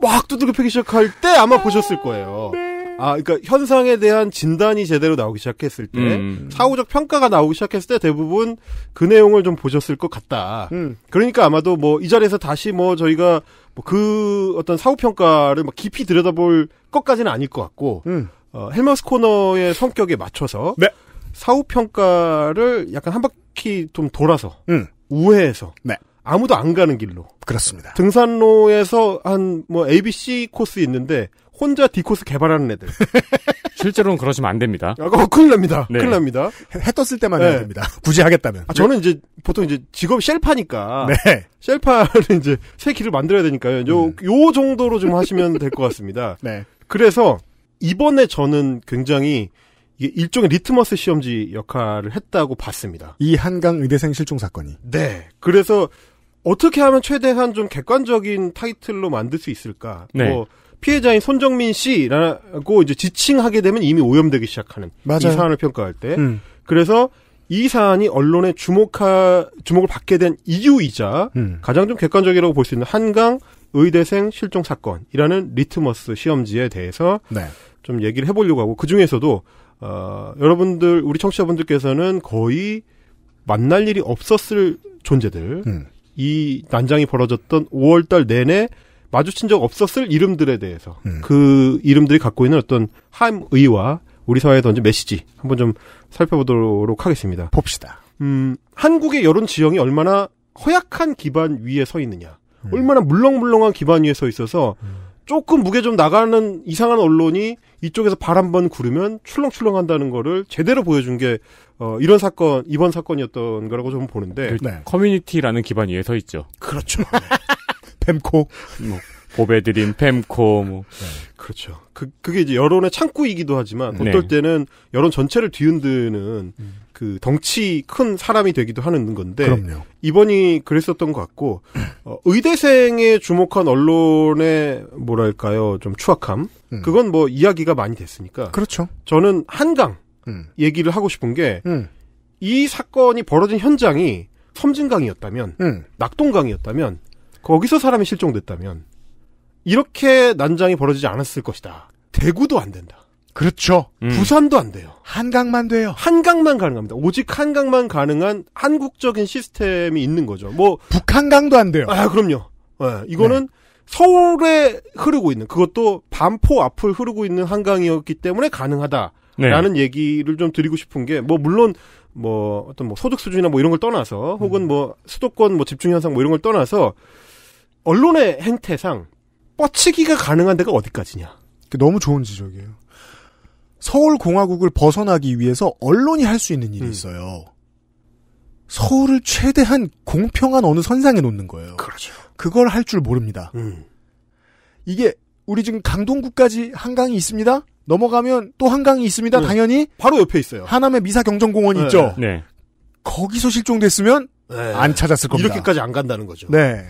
S4: 막 두들겨 패기 시작할 때 아마 보셨을 거예요. 네. 아, 그러니까 현상에 대한 진단이 제대로 나오기 시작했을 때, 음. 사후적 평가가 나오기 시작했을 때 대부분 그 내용을 좀 보셨을 것 같다. 음. 그러니까 아마도 뭐이 자리에서 다시 뭐 저희가 뭐그 어떤 사후 평가를 막 깊이 들여다볼 것까지는 아닐 것 같고, 음. 어, 헬머스 코너의 성격에 맞춰서 네. 사후 평가를 약간 한 바퀴 좀 돌아서 음. 우회해서 네. 아무도 안 가는 길로. 그렇습니다. 등산로에서 한 뭐 ABC 코스 있는데 혼자 디코스 개발하는 애들.
S2: 실제로는 그러시면 안 됩니다. 어, 큰일 납니다. 네. 큰일
S4: 납니다. 했었을 때만 네. 해야 됩니다. 굳이 하겠다면. 아, 저는 이제 보통 이제 직업 셀파니까. 네. 셀파를 이제 새 길을 만들어야 되니까요. 요, 음. 요 정도로 좀 하시면 될 것 같습니다. 네. 그래서 이번에 저는 굉장히 이게 일종의 리트머스 시험지 역할을 했다고 봤습니다. 이 한강
S1: 의대생 실종 사건이.
S4: 네. 그래서 어떻게 하면 최대한 좀 객관적인 타이틀로 만들 수 있을까? 네. 뭐 피해자인 손정민 씨라고 이제 지칭하게 되면 이미 오염되기 시작하는 맞아요. 이 사안을 평가할 때 음. 그래서 이 사안이 언론에 주목하 주목을 받게 된 이유이자 음. 가장 좀 객관적이라고 볼 수 있는 한강 의대생 실종 사건이라는 리트머스 시험지에 대해서 네. 좀 얘기를 해보려고 하고 그 중에서도 어, 여러분들 우리 청취자분들께서는 거의 만날 일이 없었을 존재들 음. 이 난장이 벌어졌던 5월달 내내 마주친 적 없었을 이름들에 대해서 음. 그 이름들이 갖고 있는 어떤 함의와 우리 사회에 던진 메시지 한번 좀 살펴보도록 하겠습니다. 봅시다. 음, 한국의 여론 지형이 얼마나 허약한 기반 위에 서 있느냐. 음. 얼마나 물렁물렁한 기반 위에 서 있어서 음. 조금 무게 좀 나가는 이상한 언론이 이쪽에서 발한번 구르면 출렁출렁 한다는 거를 제대로 보여준 게, 어, 이런 사건, 이번 사건이었던 거라고 좀 보는데. 네.
S2: 그 커뮤니티라는 기반 위에 서 있죠.
S4: 그렇죠.
S2: 팸코 뭐 보배드림 팸코 뭐 네.
S4: 그렇죠. 그 그게 이제 여론의 창구이기도 하지만 네. 어떨 때는 여론 전체를 뒤흔드는 음. 그 덩치 큰 사람이 되기도 하는 건데 그럼요. 이번이 그랬었던 것 같고 음. 어, 의대생에 주목한 언론의 뭐랄까요 좀 추악함 음. 그건 뭐 이야기가 많이 됐으니까 그렇죠. 저는 한강 음. 얘기를 하고 싶은 게이 음. 사건이 벌어진 현장이 섬진강이었다면 음. 낙동강이었다면 거기서 사람이 실종됐다면 이렇게 난장이 벌어지지 않았을 것이다. 대구도 안 된다. 그렇죠. 음. 부산도 안 돼요. 한강만 돼요. 한강만 가능합니다. 오직 한강만 가능한 한국적인 시스템이 있는 거죠. 뭐 북한강도 안 돼요. 아 그럼요. 네, 이거는 네. 서울에 흐르고 있는 그것도 반포 앞을 흐르고 있는 한강이었기 때문에 가능하다. 라는 네. 얘기를 좀 드리고 싶은 게, 뭐, 물론, 뭐, 어떤 뭐, 소득 수준이나 뭐 이런 걸 떠나서, 혹은 음. 뭐, 수도권 뭐, 집중현상 뭐 이런 걸 떠나서, 언론의 행태상 뻗치기가 가능한 데가 어디까지냐. 너무 좋은 지적이에요.
S1: 서울공화국을 벗어나기 위해서 언론이 할 수 있는 일이 음. 있어요. 서울을 최대한 공평한 어느 선상에 놓는 거예요. 그렇죠. 그걸 할 줄 모릅니다. 음. 이게 우리 지금 강동구까지 한강이 있습니다. 넘어가면 또 한강이 있습니다. 네. 당연히 바로 옆에 있어요. 하남의 미사경전공원 네. 있죠. 네. 거기서
S4: 실종됐으면 네. 안 찾았을 겁니다. 이렇게까지 안 간다는 거죠. 네.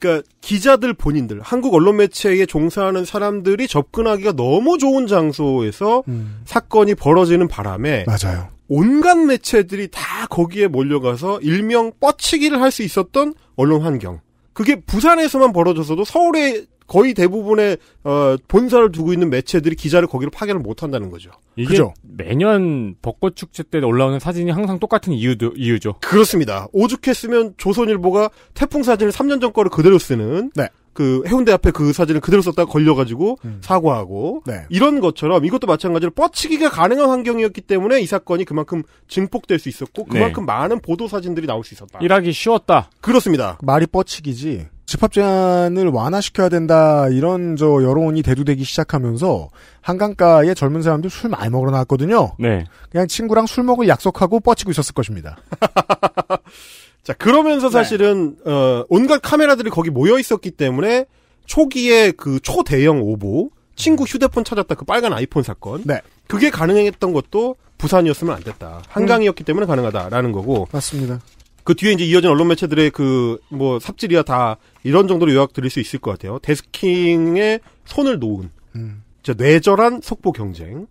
S4: 그러니까 기자들 본인들 한국 언론 매체에 종사하는 사람들이 접근하기가 너무 좋은 장소에서 음. 사건이 벌어지는 바람에 맞아요. 온갖 매체들이 다 거기에 몰려가서 일명 뻗치기를 할 수 있었던 언론 환경. 그게 부산에서만 벌어져서도서울에 거의 대부분의 어, 본사를 두고 있는 매체들이 기자를 거기로 파견을 못 한다는 거죠. 이게 그죠? 매년 벚꽃 축제 때 올라오는 사진이 항상 똑같은 이유도, 이유죠. 그렇습니다. 오죽했으면 조선일보가 태풍 사진을 3년 전 거를 그대로 쓰는 네. 그 해운대 앞에 그 사진을 그대로 썼다가 걸려가지고 음. 사과하고 네. 이런 것처럼 이것도 마찬가지로 뻗치기가 가능한 환경이었기 때문에 이 사건이 그만큼 증폭될 수 있었고 네. 그만큼 네. 많은 보도 사진들이 나올 수 있었다. 일하기 쉬웠다. 그렇습니다.
S1: 말이 뻗치기지 집합 제한을 완화시켜야 된다 이런 저 여론이 대두되기 시작하면서 한강가에 젊은 사람들 술 많이 먹으러 나왔거든요. 네. 그냥 친구랑 술 먹을 약속하고 뻗치고 있었을 것입니다.
S4: 자 그러면서 네. 사실은 네. 어, 온갖 카메라들이 거기 모여 있었기 때문에 초기에 그 초대형 오보 친구 휴대폰 찾았다 그 빨간 아이폰 사건. 네. 그게 가능했던 것도 부산이었으면 안 됐다. 한강이었기 때문에 가능하다라는 거고. 맞습니다. 그 뒤에 이제 이어진 언론 매체들의 그 뭐 삽질이야 다 이런 정도로 요약 드릴 수 있을 것 같아요. 데스킹에 손을 놓은 음. 뇌절한 속보 경쟁.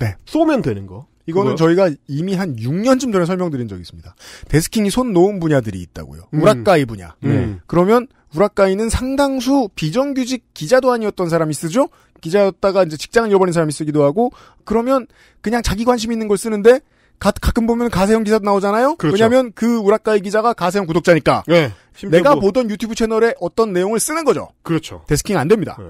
S4: 네. 쏘면 되는 거. 이거는 그거요? 저희가 이미 한 6년쯤 전에 설명드린 적이 있습니다.
S1: 데스킹이 손 놓은 분야들이 있다고요. 음. 우라카이 분야. 음. 네. 그러면 우라카이는 상당수 비정규직 기자도 아니었던 사람이 쓰죠. 기자였다가 이제 직장을 잃어버린 사람이 쓰기도 하고 그러면 그냥 자기 관심 있는 걸 쓰는데 가, 끔 보면 가세형 기사 나오잖아요. 그렇죠. 왜냐하면 그
S4: 우라카이 기자가 가세형 구독자니까. 네. 내가 뭐... 보던 유튜브 채널에 어떤 내용을 쓰는 거죠. 그렇죠. 데스킹 안 됩니다. 네.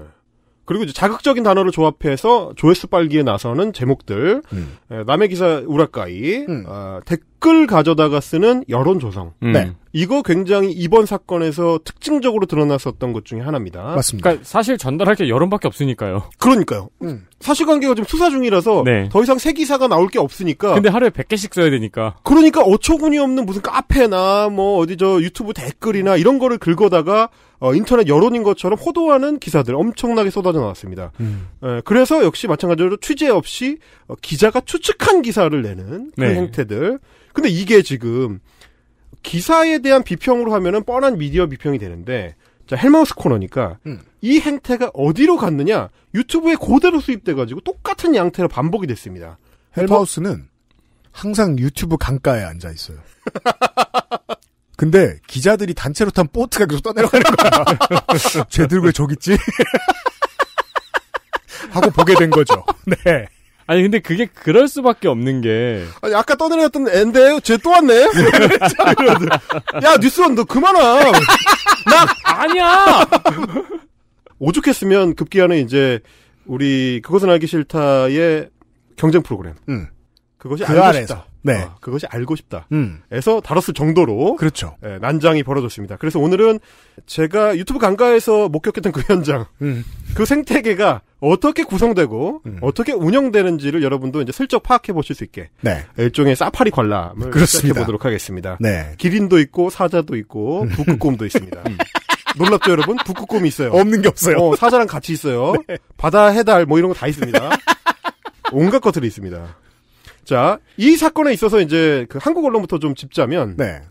S4: 그리고 이제 자극적인 단어를 조합해서 조회수 빨기에 나서는 제목들, 음. 예, 남의 기사 우라카이, 음. 어, 댓글 가져다가 쓰는 여론 조성. 음. 네. 이거 굉장히 이번 사건에서 특징적으로 드러났었던 것 중에 하나입니다. 맞습니다.
S2: 그러니까 사실 전달할 게 여론밖에 없으니까요.
S4: 그러니까요. 음. 사실관계가 지금 수사 중이라서 네. 더 이상 새 기사가 나올 게 없으니까. 근데
S2: 하루에 100개씩 써야 되니까.
S4: 그러니까 어처구니 없는 무슨 카페나 뭐 어디 저 유튜브 댓글이나 이런 거를 긁어다가 어, 인터넷 여론인 것처럼 호도하는 기사들 엄청나게 쏟아져 나왔습니다. 음. 에, 예, 그래서 역시 마찬가지로 취재 없이 어, 기자가 추측한 기사를 내는 그 네. 행태들 근데 이게 지금 기사에 대한 비평으로 하면은 뻔한 미디어 비평이 되는데 자 헬마우스 코너니까 음. 이 행태가 어디로 갔느냐 유튜브에 고대로 수입돼가지고 똑같은 양태로 반복이 됐습니다. 헬마우스는
S1: 항상 유튜브 강가에 앉아 있어요. 근데 기자들이 단체로 탄 보트가 계속 떠내려가는 거야. 쟤들 왜 저기 있지? 하고 보게 된 거죠. 네.
S4: 아니
S2: 근데 그게 그럴 수밖에 없는 게
S4: 아니 아까 떠들었던 앤데 쟤 또 왔네. 야 뉴스원 너 그만 와. 나 아니야. 오죽했으면 급기야는 이제 우리 그것은 알기 싫다의 경쟁 프로그램. 음. 그것이 그 알고 안에서. 싶다. 네. 아, 그것이 알고 싶다. 음. 에서 다뤘을 정도로. 그렇죠. 예, 난장이 벌어졌습니다. 그래서 오늘은 제가 유튜브 강가에서 목격했던 그 현장. 음. 그 생태계가 어떻게 구성되고 음. 어떻게 운영되는지를 여러분도 이제 슬쩍 파악해 보실 수 있게 네. 일종의 사파리 관람을 시작해 보도록 하겠습니다. 네. 기린도 있고 사자도 있고 음. 북극곰도 있습니다. 음. 놀랍죠 여러분? 북극곰이 있어요. 없는 게 없어요. 어, 사자랑 같이 있어요. 네. 바다 해달 뭐 이런 거 다 있습니다. 온갖 것들이 있습니다. 자, 이 사건에 있어서 이제 그 한국 언론부터 좀 짚자면 네.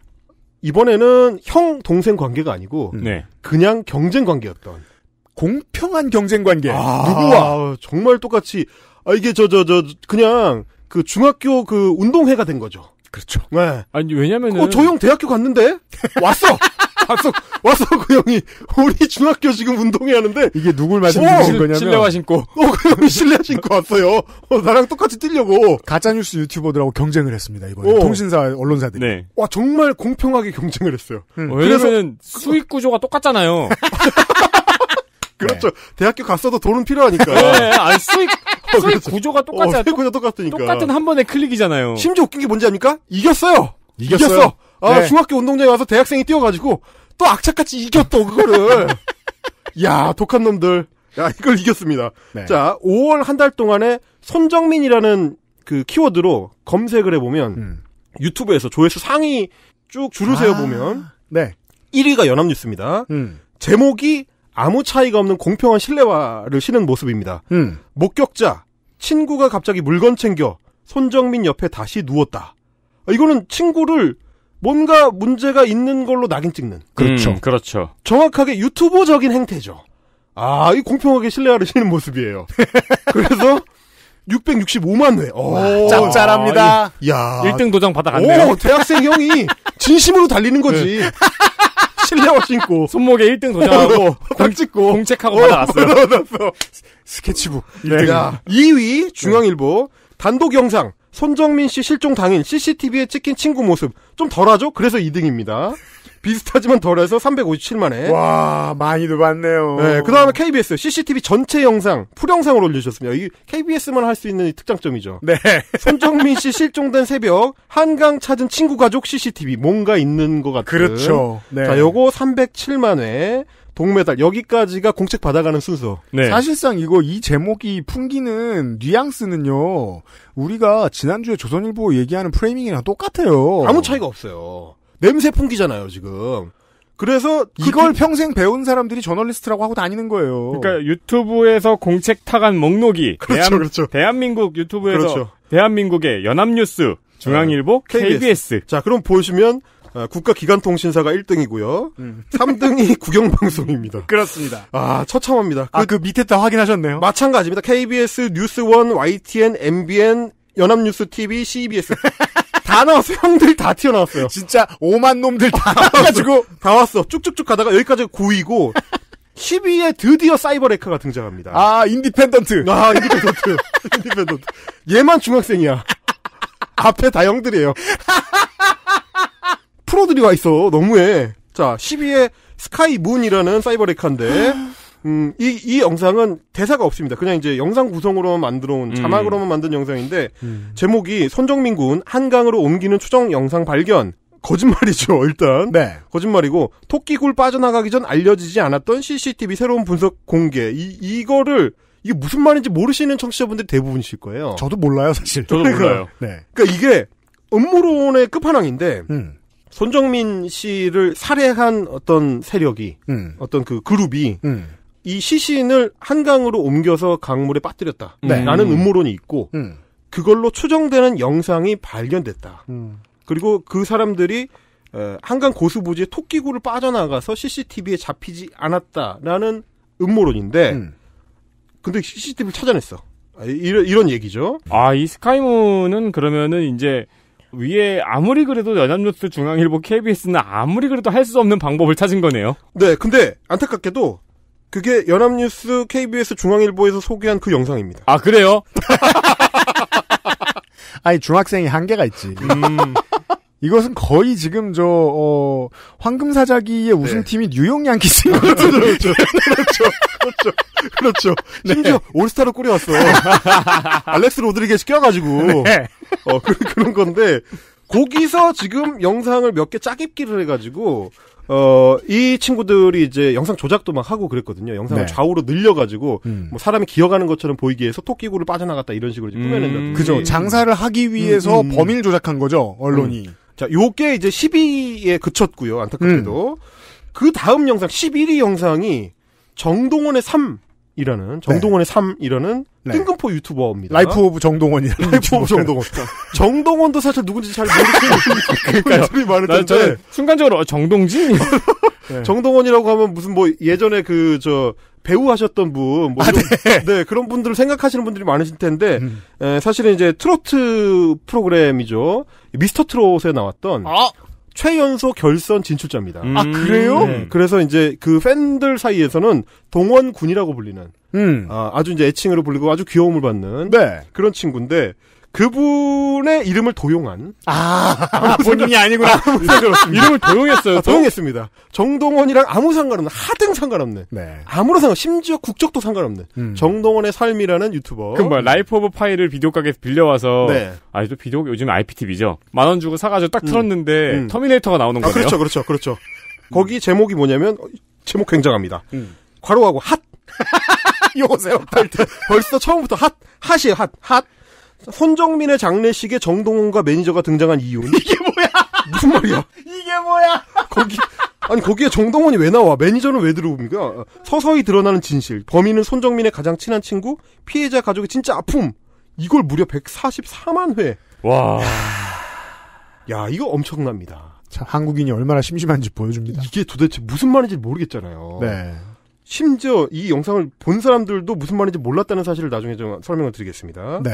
S4: 이번에는 형 동생 관계가 아니고 음. 네. 그냥 경쟁 관계였던 공평한 경쟁 관계. 아, 누구와 정말 똑같이 아 이게 저 저 저 그냥 그 중학교 그 운동회가 된 거죠. 그렇죠.
S2: 네. 아니 왜냐면은
S4: 어, 저형 대학교 갔는데 왔어. 왔어, 왔어, 그 형이. 우리 중학교 지금 운동회 하는데. 이게 누굴 말씀하시는 어! 거냐면. 실내화 신고. 어, 그 형이 실내화 신고 왔어요. 어, 나랑
S1: 똑같이 뛰려고. 가짜뉴스 유튜버들하고 경쟁을 했습니다, 이번에. 어. 통신사, 언론사들이. 네. 와, 정말
S4: 공평하게 경쟁을 했어요. 음. 왜냐면 은 수익
S2: 구조가 똑같잖아요.
S4: 그렇죠. 네. 대학교 갔어도 돈은 필요하니까. 네, 네, 아니, 수익, 수익 그 구조가 똑같아. 어, 수익 그렇죠. 구조 어, 똑같으니까. 똑같은 한 번의 클릭이잖아요. 심지어 웃긴 게 뭔지 압니까? 이겼어요. 이겼어요. 이겼어. 아, 네. 중학교 운동장에 와서 대학생이 뛰어가지고 또 악착같이 이겼어, 그거를. 야, 독한 놈들. 야, 이걸 이겼습니다. 네. 자, 5월 한 달 동안에 손정민이라는 그 키워드로 검색을 해보면 음. 유튜브에서 조회수 상위 쭉 줄을 아~ 세어보면 네. 1위가 연합뉴스입니다. 음. 제목이 아무 차이가 없는 공평한 신뢰화를 신은 모습입니다. 음. 목격자, 친구가 갑자기 물건 챙겨 손정민 옆에 다시 누웠다. 이거는 친구를 뭔가 문제가 있는 걸로 낙인 찍는.
S2: 그렇죠. 음, 그렇죠.
S4: 정확하게 유튜버적인 행태죠. 아, 이 공평하게 신뢰화를 신은 모습이에요. 그래서 665만 회. 오, 어. 짭짤합니다. 야. 1등 도장 받아갔네요. 오, 대학생 형이 진심으로 달리는 거지. 네. 실내화 신고 손목에 1등 도장하고 어, 어, 어, 딱 찍고 공책하고 받아왔어요. 스케치북. 1등. 자, 2위 중앙일보 단독 영상 손정민 씨 실종 당일 CCTV에 찍힌 친구 모습 좀 덜하죠? 그래서 2등입니다. 비슷하지만 덜해서 357만에. 와, 많이도 봤네요. 네, 그 다음에 KBS, CCTV 전체 영상, 풀영상으로 올리셨습니다이 KBS만 할 수 있는 특장점이죠. 네. 손정민 씨 실종된 새벽, 한강 찾은 친구 가족 CCTV, 뭔가 있는 것 같은. 그렇죠. 네. 자, 요거 3 0 7만에 동메달 여기까지가 공책 받아가는 순서. 네. 사실상 이거 이 제목이 풍기는 뉘앙스는요.
S1: 우리가 지난주에 조선일보 얘기하는 프레이밍이랑 똑같아요. 아무
S4: 차이가 없어요.
S1: 냄새 풍기잖아요, 지금. 그래서 그 이걸 그, 평생 배운 사람들이 저널리스트라고 하고 다니는 거예요. 그러니까 유튜브에서 공책 타간 목록이 그렇죠, 대한, 그렇죠. 대한민국 유튜브에서
S2: 그렇죠.
S4: 대한민국의 연합뉴스, 중앙일보, KBS. 네. KBS. 자, 그럼 보시면 아, 국가기관통신사가 1등이고요. 음. 3등이 국영방송입니다. 그렇습니다. 아, 처참합니다. 아, 그, 그 밑에 다 확인하셨네요. 마찬가지입니다. KBS, 뉴스원, YTN, MBN, 연합뉴스 TV, CBS. 다 나왔어. 형들 다 튀어나왔어요. 진짜 오만 놈들 다 아, 나와가지고 다 왔어. 쭉쭉쭉 가다가 여기까지 고이고 10위에 드디어 사이버레카가 등장합니다. 아 인디펜던트. 아 인디펜던트. 인디펜던트. 얘만 중학생이야. 앞에 다 형들이에요. 프로들이 와 있어. 너무해. 자 10위에 스카이 문이라는 사이버레카인데. 음, 이, 이 영상은 대사가 없습니다. 그냥 이제 영상 구성으로만 만들어온, 음. 자막으로만 만든 영상인데, 음. 제목이 손정민 군 한강으로 옮기는 추정 영상 발견. 거짓말이죠, 일단. 네. 거짓말이고, 토끼굴 빠져나가기 전 알려지지 않았던 CCTV 새로운 분석 공개. 이, 이거를, 이게 무슨 말인지 모르시는 청취자분들 대부분이실 거예요. 저도 몰라요, 사실. 저도 그러니까. 몰라요. 네. 그니까 이게 음모론의 끝판왕인데, 음. 손정민 씨를 살해한 어떤 세력이, 음. 어떤 그 그룹이, 음. 이 시신을 한강으로 옮겨서 강물에 빠뜨렸다라는 네. 음. 음모론이 있고 음. 그걸로 추정되는 영상이 발견됐다. 음. 그리고 그 사람들이 한강 고수부지에 토끼굴을 빠져나가서 CCTV에 잡히지 않았다라는 음모론인데 음. 근데 CCTV를 찾아냈어. 아, 이런, 이런 얘기죠. 아, 이 스카이문은 그러면은 이제 위에 아무리 그래도 연합뉴스 중앙일보 KBS는 아무리 그래도 할 수 없는 방법을 찾은 거네요. 네, 근데 안타깝게도 그게 연합뉴스, KBS, 중앙일보에서 소개한 그 영상입니다. 아 그래요? 아니 중학생이 한계가 있지. 음. 이것은 거의 지금 저
S1: 어, 황금사자기의 우승팀이 네. 뉴욕 양키스인 것같 그렇죠. 그렇죠.
S4: 그렇죠. 그렇죠. 네. 심지어 올스타로 꾸려왔어. 알렉스 로드리게시켜가지고 네. 어, 그, 그런 건데, 거기서 지금 영상을 몇 개짜깁기를 해가지고, 어, 이 친구들이 이제 영상 조작도 막 하고 그랬거든요. 영상을 네. 좌우로 늘려가지고, 음. 뭐 사람이 기어가는 것처럼 보이기 위해서 토끼구를 빠져나갔다 이런 식으로 꾸며낸다. 그죠. 장사를 하기 위해서 음, 음, 음. 범인 조작한 거죠, 언론이. 음. 자, 요게 이제 12위에 그쳤고요, 안타깝게도. 그 다음 영상, 11위 영상이 정동원의 3. 이라는 정동원의 네. 삼이라는 네. 뜬금포 유튜버입니다. 라이프 오브 정동원이라. 라이프 오브 정동원. 정동원도 사실 누군지 잘 모르겠어요. 그러니까 소리 많을 텐데 저 순간적으로 어, 정동진 네. 정동원이라고 하면 무슨 뭐 예전에 그 저 배우 하셨던 분, 뭐 아, 네. 네. 그런 분들을 생각하시는 분들이 많으실 텐데 음. 에, 사실은 이제 트로트 프로그램이죠 미스터 트롯에 나왔던 아! 최연소 결선 진출자입니다. 음. 아 그래요? 네. 음. 그래서 이제 그 팬들 사이에서는 동원군이라고 불리는 음. 아, 아주 이제 애칭으로 불리고 아주 귀여움을 받는 네. 그런 친구인데 그분의 이름을 도용한 아, 아 본인이 아니구나 이름을 도용했어요. 도용했습니다. 정동원이랑 아무 상관없는 하등 상관없는 네. 아무런 상관 심지어 국적도 상관없는 음. 정동원의 삶이라는 유튜버. 그뭐
S2: 라이프 오브 파이를 비디오 가게에서 빌려와서 네. 아직 비디오 요즘 IPTV죠. 만 원 주고 사가지고 딱 음. 틀었는데 음. 음.
S4: 터미네이터가 나오는 거예요. 아, 그렇죠, 그렇죠, 그렇죠. 거기 제목이 뭐냐면 어, 제목 굉장합니다. 괄호하고 음. 핫. 요거세요. 벌써 처음부터 핫 핫이에요 핫 핫. 손정민의 장례식에 정동원과 매니저가 등장한 이유는 이게 뭐야?
S1: 무슨 말이야? 이게 뭐야? 거기
S4: 아니 거기에 정동원이 왜 나와? 매니저는 왜 들어옵니까? 서서히 드러나는 진실. 범인은 손정민의 가장 친한 친구, 피해자 가족의 진짜 아픔. 이걸 무려 144만 회. 와. 야, 이거 엄청납니다. 참 한국인이 얼마나 심심한지 보여줍니다. 이게 도대체 무슨 말인지 모르겠잖아요. 네. 심지어 이 영상을 본 사람들도 무슨 말인지 몰랐다는 사실을 나중에 좀 설명을 드리겠습니다. 네.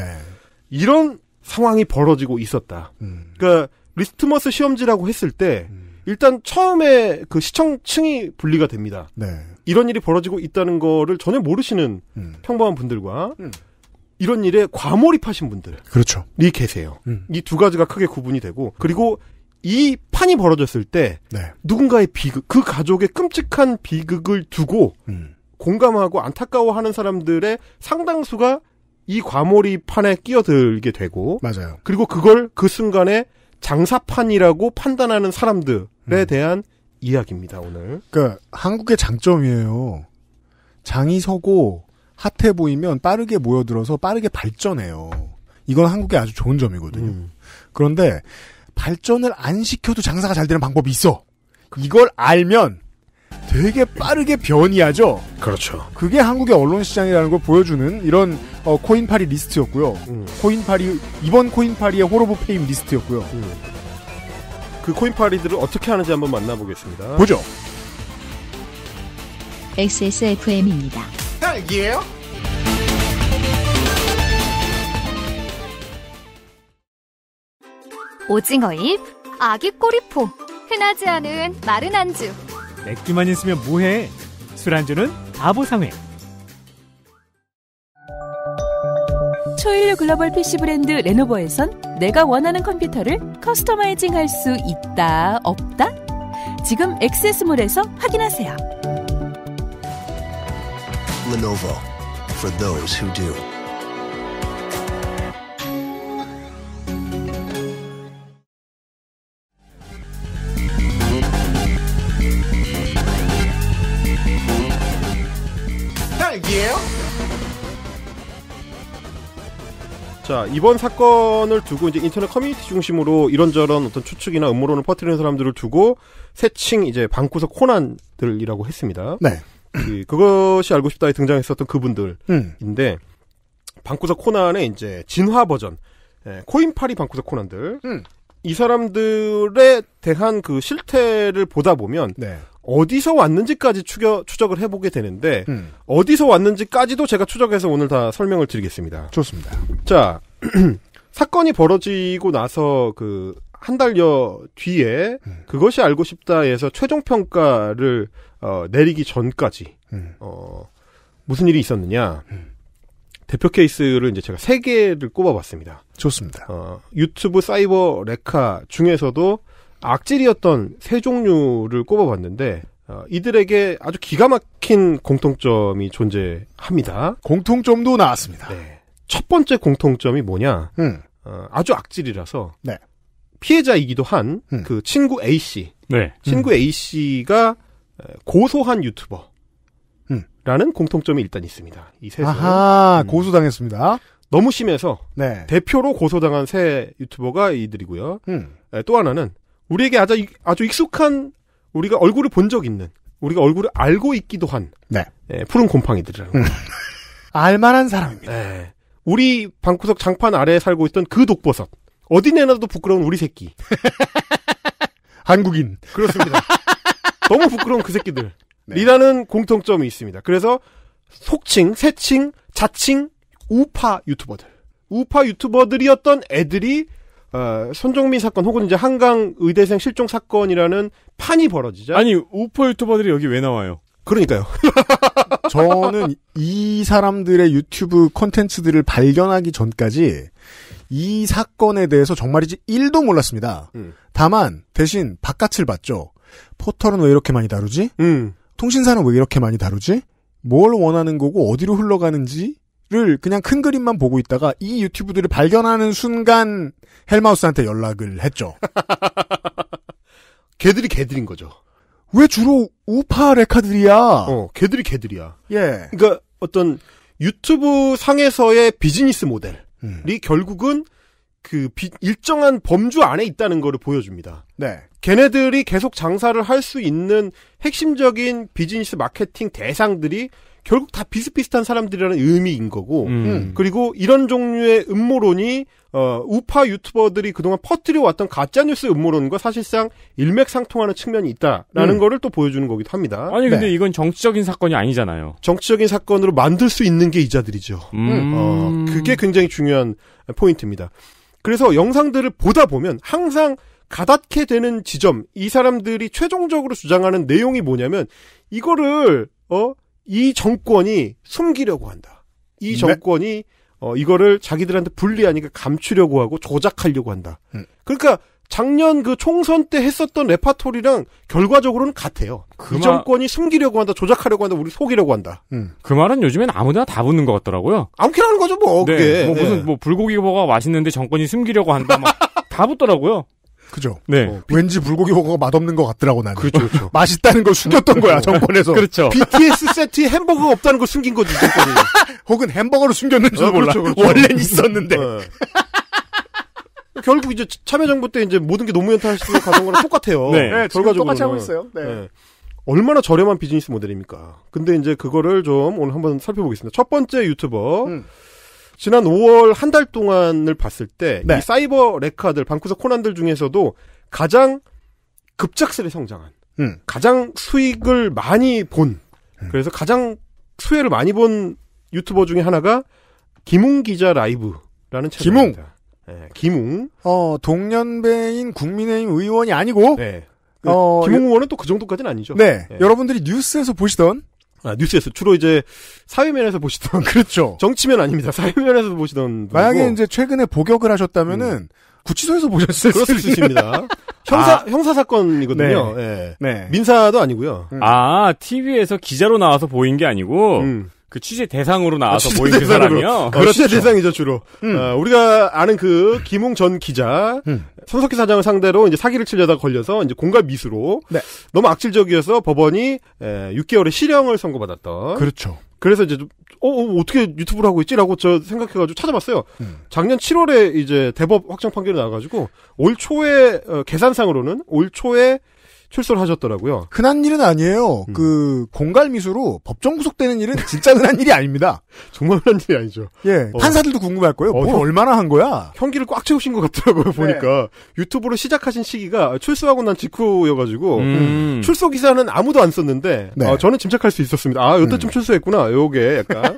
S4: 이런 상황이 벌어지고 있었다. 음. 그러니까 리스트머스 시험지라고 했을 때 음. 일단 처음에 그 시청층이 분리가 됩니다. 네. 이런 일이 벌어지고 있다는 거를 전혀 모르시는 음. 평범한 분들과 음. 이런 일에 과몰입하신 분들. 그렇죠. 음. 이 계세요. 이 두 가지가 크게 구분이 되고 그리고 이 판이 벌어졌을 때 네. 누군가의 비극, 그 가족의 끔찍한 비극을 두고 음. 공감하고 안타까워하는 사람들의 상당수가 이 과몰입판에 끼어들게 되고 맞아요. 그리고 그걸 그 순간에 장사판이라고 판단하는 사람들에 음. 대한 이야기입니다 오늘.
S1: 그러니까 한국의 장점이에요. 장이 서고 핫해 보이면 빠르게 모여들어서 빠르게 발전해요. 이건 한국의 아주 좋은 점이거든요. 음. 그런데 발전을 안 시켜도 장사가 잘 되는 방법이 있어. 이걸 알면 되게 빠르게 변이하죠. 그렇죠. 그게 한국의 언론 시장이라는 걸 보여주는 이런 어, 코인파리 리스트였고요. 음. 코인파리
S4: 이번 코인파리의 호로보 페임 리스트였고요. 음. 그 코인파리들을 어떻게 하는지 한번 만나보겠습니다. 보죠.
S1: XSFM입니다. 딸기예요? 오징어잎, 아기 꼬리포,
S3: 흔하지 않은 마른 안주.
S2: 맥주만 있으면 뭐해? 술안주는 바보상회
S4: 초일류 글로벌 PC 브랜드 레노버에선 내가 원하는 컴퓨터를 커스터마이징 할 수 있다, 없다? 지금 액세스몰에서 확인하세요. Lenovo for those who do. 자 이번 사건을 두고 이제 인터넷 커뮤니티 중심으로 이런저런 어떤 추측이나 음모론을 퍼뜨리는 사람들을 두고 새칭 이제 방구석 코난들이라고 했습니다. 네. 그, 그것이 알고 싶다에 등장했었던 그분들인데 음. 방구석 코난의 이제 진화 버전 예, 코인파리 방구석 코난들 음. 이 사람들에 대한 그 실태를 보다 보면 네. 어디서 왔는지까지 추겨, 추적을 해보게 되는데 음. 어디서 왔는지까지도 제가 추적해서 오늘 다 설명을 드리겠습니다. 좋습니다. 자 사건이 벌어지고 나서 그 한 달여 뒤에 음. 그것이 알고 싶다에서 최종 평가를 어, 내리기 전까지 음. 어, 무슨 일이 있었느냐 음. 대표 케이스를 이제 제가 세 개를 꼽아봤습니다. 좋습니다. 어, 유튜브 사이버 레카 중에서도 악질이었던 세 종류를 꼽아봤는데 어, 이들에게 아주 기가 막힌 공통점이 존재합니다. 공통점도 나왔습니다. 네. 첫 번째 공통점이 뭐냐? 음. 어, 아주 악질이라서 네. 피해자이기도 한그 음. 그 친구 A 씨, 네. 네. 친구 음. A 씨가 어, 고소한 유튜버. 라는 음. 공통점이 일단 있습니다. 이 세. 은 아하, 음. 고소당했습니다. 너무 심해서 네. 대표로 고소당한 새 유튜버가 이들이고요. 음. 또 하나는 우리에게 아주, 아주 익숙한 우리가 얼굴을 본 적 있는 우리가 얼굴을 알고 있기도 한 네. 예, 푸른 곰팡이들이라는 음. 알만한 사람입니다. 예. 우리 방구석 장판 아래에 살고 있던 그 독버섯 어디 내놔도 부끄러운 우리 새끼 한국인 그렇습니다. 너무 부끄러운 그 새끼들 네. 리라는 공통점이 있습니다. 그래서 속칭, 새칭 자칭 우파 유튜버들 우파 유튜버들이었던 애들이 어, 손종민 사건 혹은 이제 한강 의대생 실종 사건이라는 판이 벌어지자 아니 우퍼 유튜버들이 여기 왜 나와요?
S1: 그러니까요. 저는 이 사람들의 유튜브 콘텐츠들을 발견하기 전까지 이 사건에 대해서 정말이지 1도 몰랐습니다. 음. 다만 대신 바깥을 봤죠. 포털은 왜 이렇게 많이 다루지? 음. 통신사는 왜 이렇게 많이 다루지? 뭘 원하는 거고 어디로 흘러가는지 를 그냥 큰 그림만 보고 있다가 이 유튜브들을 발견하는 순간 헬마우스한테 연락을 했죠.
S4: 개들이 개들인 거죠. 왜 주로 우파 레카들이야? 어, 개들이 개들이야. 예. 그러니까 어떤 유튜브 상에서의 비즈니스 모델이 음. 결국은 그 비, 일정한 범주 안에 있다는 거를 보여줍니다. 네. 걔네들이 계속 장사를 할 수 있는 핵심적인 비즈니스 마케팅 대상들이 결국 다 비슷비슷한 사람들이라는 의미인 거고 음. 음. 그리고 이런 종류의 음모론이 어, 우파 유튜버들이 그동안 퍼뜨려 왔던 가짜 뉴스 음모론과 사실상 일맥상통하는 측면이 있다라는 음. 거를 또 보여주는 거기도 합니다. 아니 근데 네. 이건 정치적인 사건이 아니잖아요. 정치적인 사건으로 만들 수 있는 게 이자들이죠. 음. 어, 그게 굉장히 중요한 포인트입니다. 그래서 영상들을 보다 보면 항상 가닿게 되는 지점, 이 사람들이 최종적으로 주장하는 내용이 뭐냐면 이거를 어이 정권이 숨기려고 한다. 이 네. 정권이 어, 이거를 자기들한테 불리하니까 그러니까 감추려고 하고 조작하려고 한다. 음. 그러니까 작년 그 총선 때 했었던 레파토리랑 결과적으로는 같아요. 그이 정권이 숨기려고 한다, 조작하려고 한다, 우리 속이려고 한다. 음.
S2: 그 말은 요즘엔 아무나 다 붙는 것 같더라고요.
S4: 아무렇게나 하는 거죠,
S2: 뭐. 네, 그게. 뭐 무슨 네. 뭐 불고기 버거 가 맛있는데 정권이 숨기려고 한다. 막 다 붙더라고요.
S1: 그죠. 네. 어, 왠지 불고기 버거가 맛없는 것 같더라고 나는. 그렇죠. 그렇죠. 맛있다는 걸 숨겼던 거야 그렇죠. 정권에서. 그렇죠. BTS 세트에 햄버거가 없다는
S4: 걸 숨긴 거지. 정권이. 혹은 햄버거로 숨겼는지 어, 몰라. 그렇죠, 그렇죠. 원래는 있었는데. 네. 결국 이제 참여정부 때 이제 모든 게 노무현 탓으로 가던 거랑 똑같아요. 네. 네 결과적으로 똑같이 하고 있어요. 네. 네. 얼마나 저렴한 비즈니스 모델입니까? 근데 이제 그거를 좀 오늘 한번 살펴보겠습니다. 첫 번째 유튜버. 음. 지난 5월 한 달 동안을 봤을 때이 네. 사이버 레카들 방구석 코난들 중에서도 가장 급작스레 성장한 음. 가장 수익을 많이 본 음. 그래서 가장 수혜를 많이 본 유튜버 중에 하나가 김웅 기자 라이브라는 채널입니다. 김웅 네, 김웅 어 동년배인 국민의힘 의원이 아니고 네. 그 어, 김웅 의원은 또 그 정도까지는 아니죠. 네. 네. 여러분들이 뉴스에서 보시던 아, 뉴스에서 주로 이제 사회면에서 보시던 그렇죠. 정치면 아닙니다. 사회면에서 보시던 만약에 분이제 최근에 복역을 하셨다면은 음. 구치소에서 보셨을 수 있습니다. 형사 아. 형사 사건이거든요. 네. 네. 네. 민사도 아니고요. 음.
S2: 아 TV에서 기자로 나와서 보인 게 아니고 음. 그 취재 대상으로 나와서 아, 모인 그 대상으로. 그 사람이요? 어, 그렇죠. 취재
S4: 대상이죠, 주로. 음. 어, 우리가 아는 그, 김웅 전 기자, 음. 손석희 사장을 상대로 이제 사기를 치려다 걸려서 이제 공과 미수로 네. 너무 악질적이어서 법원이 에, 6개월의 실형을 선고받았던. 그렇죠. 그래서 이제 좀, 어, 어, 어떻게 유튜브를 하고 있지라고 저 생각해가지고 찾아봤어요. 음. 작년 7월에 이제 대법 확정 판결이 나와가지고 올 초에 어, 계산상으로는 올 초에 출소를 하셨더라고요. 흔한 일은 아니에요. 음. 그 공갈 미수로 법정 구속되는 일은 진짜 흔한 일이 아닙니다. 정말 흔한 일이 아니죠. 예, 어. 판사들도 궁금할 거예요. 어, 뭘 얼마나 한 거야? 형기를 꽉 채우신 것 같더라고요. 보니까 네. 유튜브로 시작하신 시기가 출소하고 난 직후여가지고 음. 음. 출소 기사는 아무도 안 썼는데 네. 아, 저는 짐작할 수 있었습니다. 아 여태 음. 좀 음. 출소했구나. 요게 약간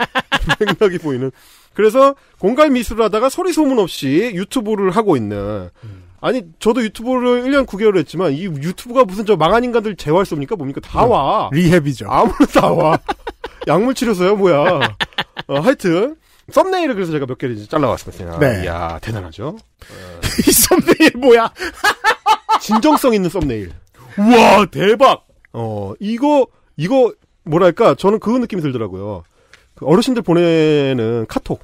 S4: 맥락이 보이는. 그래서 공갈 미수를 하다가 소리 소문 없이 유튜브를 하고 있는. 음. 아니 저도 유튜브를 1년 9개월 했지만 이 유튜브가 무슨 저 망한 인간들 재활소입니까 뭡니까 다 네. 와. 리헵이죠. 아무나 다 와. 약물 치료서요 뭐야. 어, 하여튼 썸네일을 그래서 제가 몇 개를 잘라왔습니다. 네. 이야 대단하죠. 어. 이 썸네일 뭐야? 진정성 있는 썸네일. 우와 대박. 어 이거 이거 뭐랄까 저는 그 느낌이 들더라고요. 그 어르신들 보내는 카톡.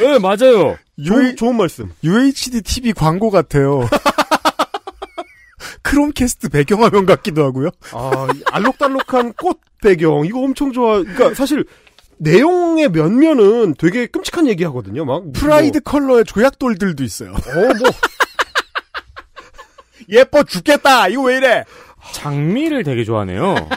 S4: 예, 네, 맞아요. 유, 좋은 말씀. UHD TV 광고 같아요. 크롬캐스트 배경화면 같기도 하고요. 아, 알록달록한 꽃 배경. 이거 엄청 좋아. 그러니까 사실 내용의 면면은 되게 끔찍한 얘기 하거든요. 막 뭐. 프라이드 컬러의 조약돌들도 있어요. 어, 뭐 예뻐 죽겠다. 이거 왜 이래? 장미를 되게 좋아하네요.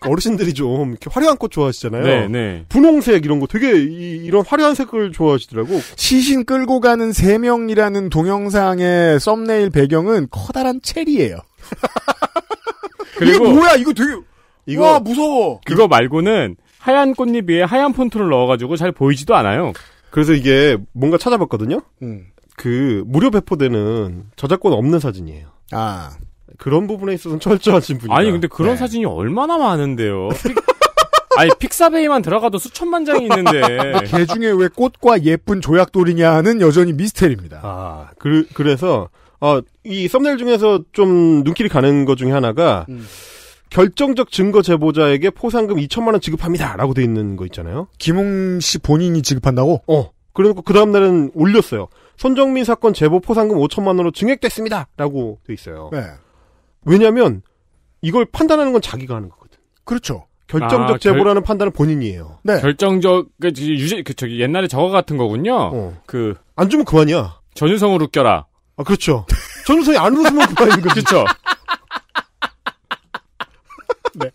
S4: 어르신들이 좀 이렇게 화려한 꽃 좋아하시잖아요. 네, 네. 분홍색 이런 거 되게 이, 런 화려한 색을 좋아하시더라고. 시신 끌고 가는
S1: 세 명이라는 동영상의 썸네일 배경은 커다란 체리예요. 그리고 이게 뭐야? 이거 되게 이거 와, 무서워. 그거 말고는
S2: 하얀
S4: 꽃잎 위에 하얀 폰트를 넣어가지고 잘 보이지도 않아요. 그래서 이게 뭔가 찾아봤거든요. 음. 그 무료 배포되는 저작권 없는 사진이에요. 아. 그런 부분에 있어서는 철저하신 분이 아니
S2: 근데 그런 네. 사진이
S4: 얼마나 많은데요. 아니 픽사베이만
S2: 들어가도 수천만 장이 있는데 개
S4: 중에 왜 꽃과 예쁜 조약돌이냐는 여전히 미스테리입니다. 아 그, 그래서 어, 이 썸네일 중에서 좀 눈길이 가는 것 중에 하나가 음. 결정적 증거 제보자에게 포상금 2천만 원 지급합니다라고 돼 있는 거 있잖아요. 김웅 씨 본인이 지급한다고? 어. 그리고그 다음 날은 올렸어요. 손정민 사건 제보 포상금 5천만 원으로 증액됐습니다라고 돼 있어요. 네. 왜냐하면 이걸 판단하는 건 자기가 하는 거거든. 그렇죠. 결정적 아, 제보라는 결... 판단은 본인이에요.
S2: 네. 결정적 그유죄그 저기 옛날에 저거 같은 거군요. 어. 그안
S4: 주면 그만이야. 전유성을 웃겨라. 아 그렇죠. 전유성이 안 웃으면 그만인 거죠. 그렇죠. 네.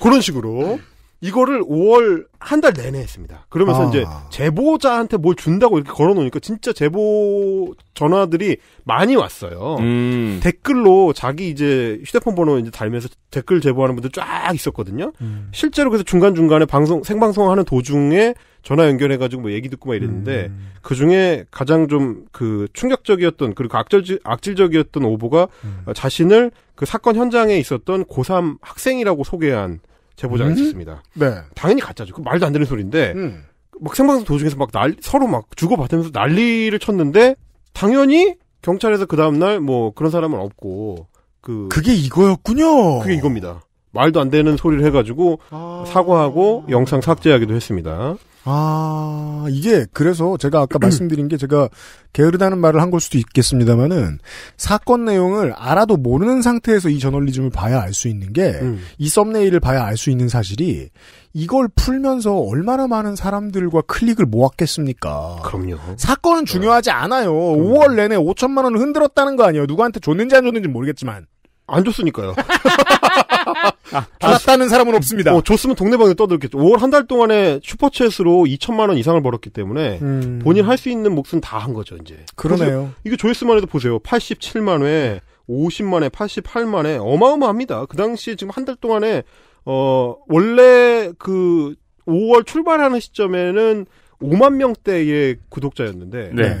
S4: 그런 식으로 이거를 5월 한 달 내내 했습니다. 그러면서 아. 이제 제보자한테 뭘 준다고 이렇게 걸어놓으니까 진짜 제보 전화들이 많이 왔어요. 음. 댓글로 자기 이제 휴대폰 번호 이제 달면서 댓글 제보하는 분들 쫙 있었거든요. 음. 실제로 그래서 중간 중간에 방송 생방송 하는 도중에 전화 연결해가지고 뭐 얘기 듣고 막 이랬는데 음. 그 중에 가장 좀 그 충격적이었던 그리고 악질 악질적이었던 오보가 음. 자신을 그 사건 현장에 있었던 고3 학생이라고 소개한 제보자가 음? 있었습니다. 네. 당연히 가짜죠. 그 말도 안 되는 소리인데 음. 막 생방송 도중에서 막 날, 서로 막 주고받으면서 난리를 쳤는데 당연히 경찰에서 그 다음날 뭐 그런 사람은 없고 그 그게 이거였군요. 그게 이겁니다. 말도 안 되는 소리를 해가지고 아... 사과하고 영상 삭제하기도 했습니다.
S1: 아, 이게 그래서 제가 아까 말씀드린 게 제가 게으르다는 말을 한 걸 수도 있겠습니다만은 사건 내용을 알아도 모르는 상태에서 이 저널리즘을 봐야 알 수 있는 게이 음. 썸네일을 봐야 알 수 있는 사실이 이걸 풀면서 얼마나 많은 사람들과 클릭을 모았겠습니까? 그럼요. 사건은 중요하지 않아요. 그럼요. 5월 내내 5천만 원을 흔들었다는 거 아니에요. 누구한테 줬는지 안 줬는지 모르겠지만. 안
S4: 줬으니까요. 아, 알았다는 아, 사람은 없습니다. 어, 줬으면 동네방에 떠들겠죠. 5월 한 달 동안에 슈퍼챗으로 2천만 원 이상을 벌었기 때문에 음. 본인 할 수 있는 몫은 다 한 거죠, 이제. 그러네요. 이거 조회수만 해도 보세요. 87만 회, 50만 회, 88만 회 어마어마합니다. 그 당시 에 지금 한 달 동안에 어 원래 그 5월 출발하는 시점에는 5만 명대의 구독자였는데 네.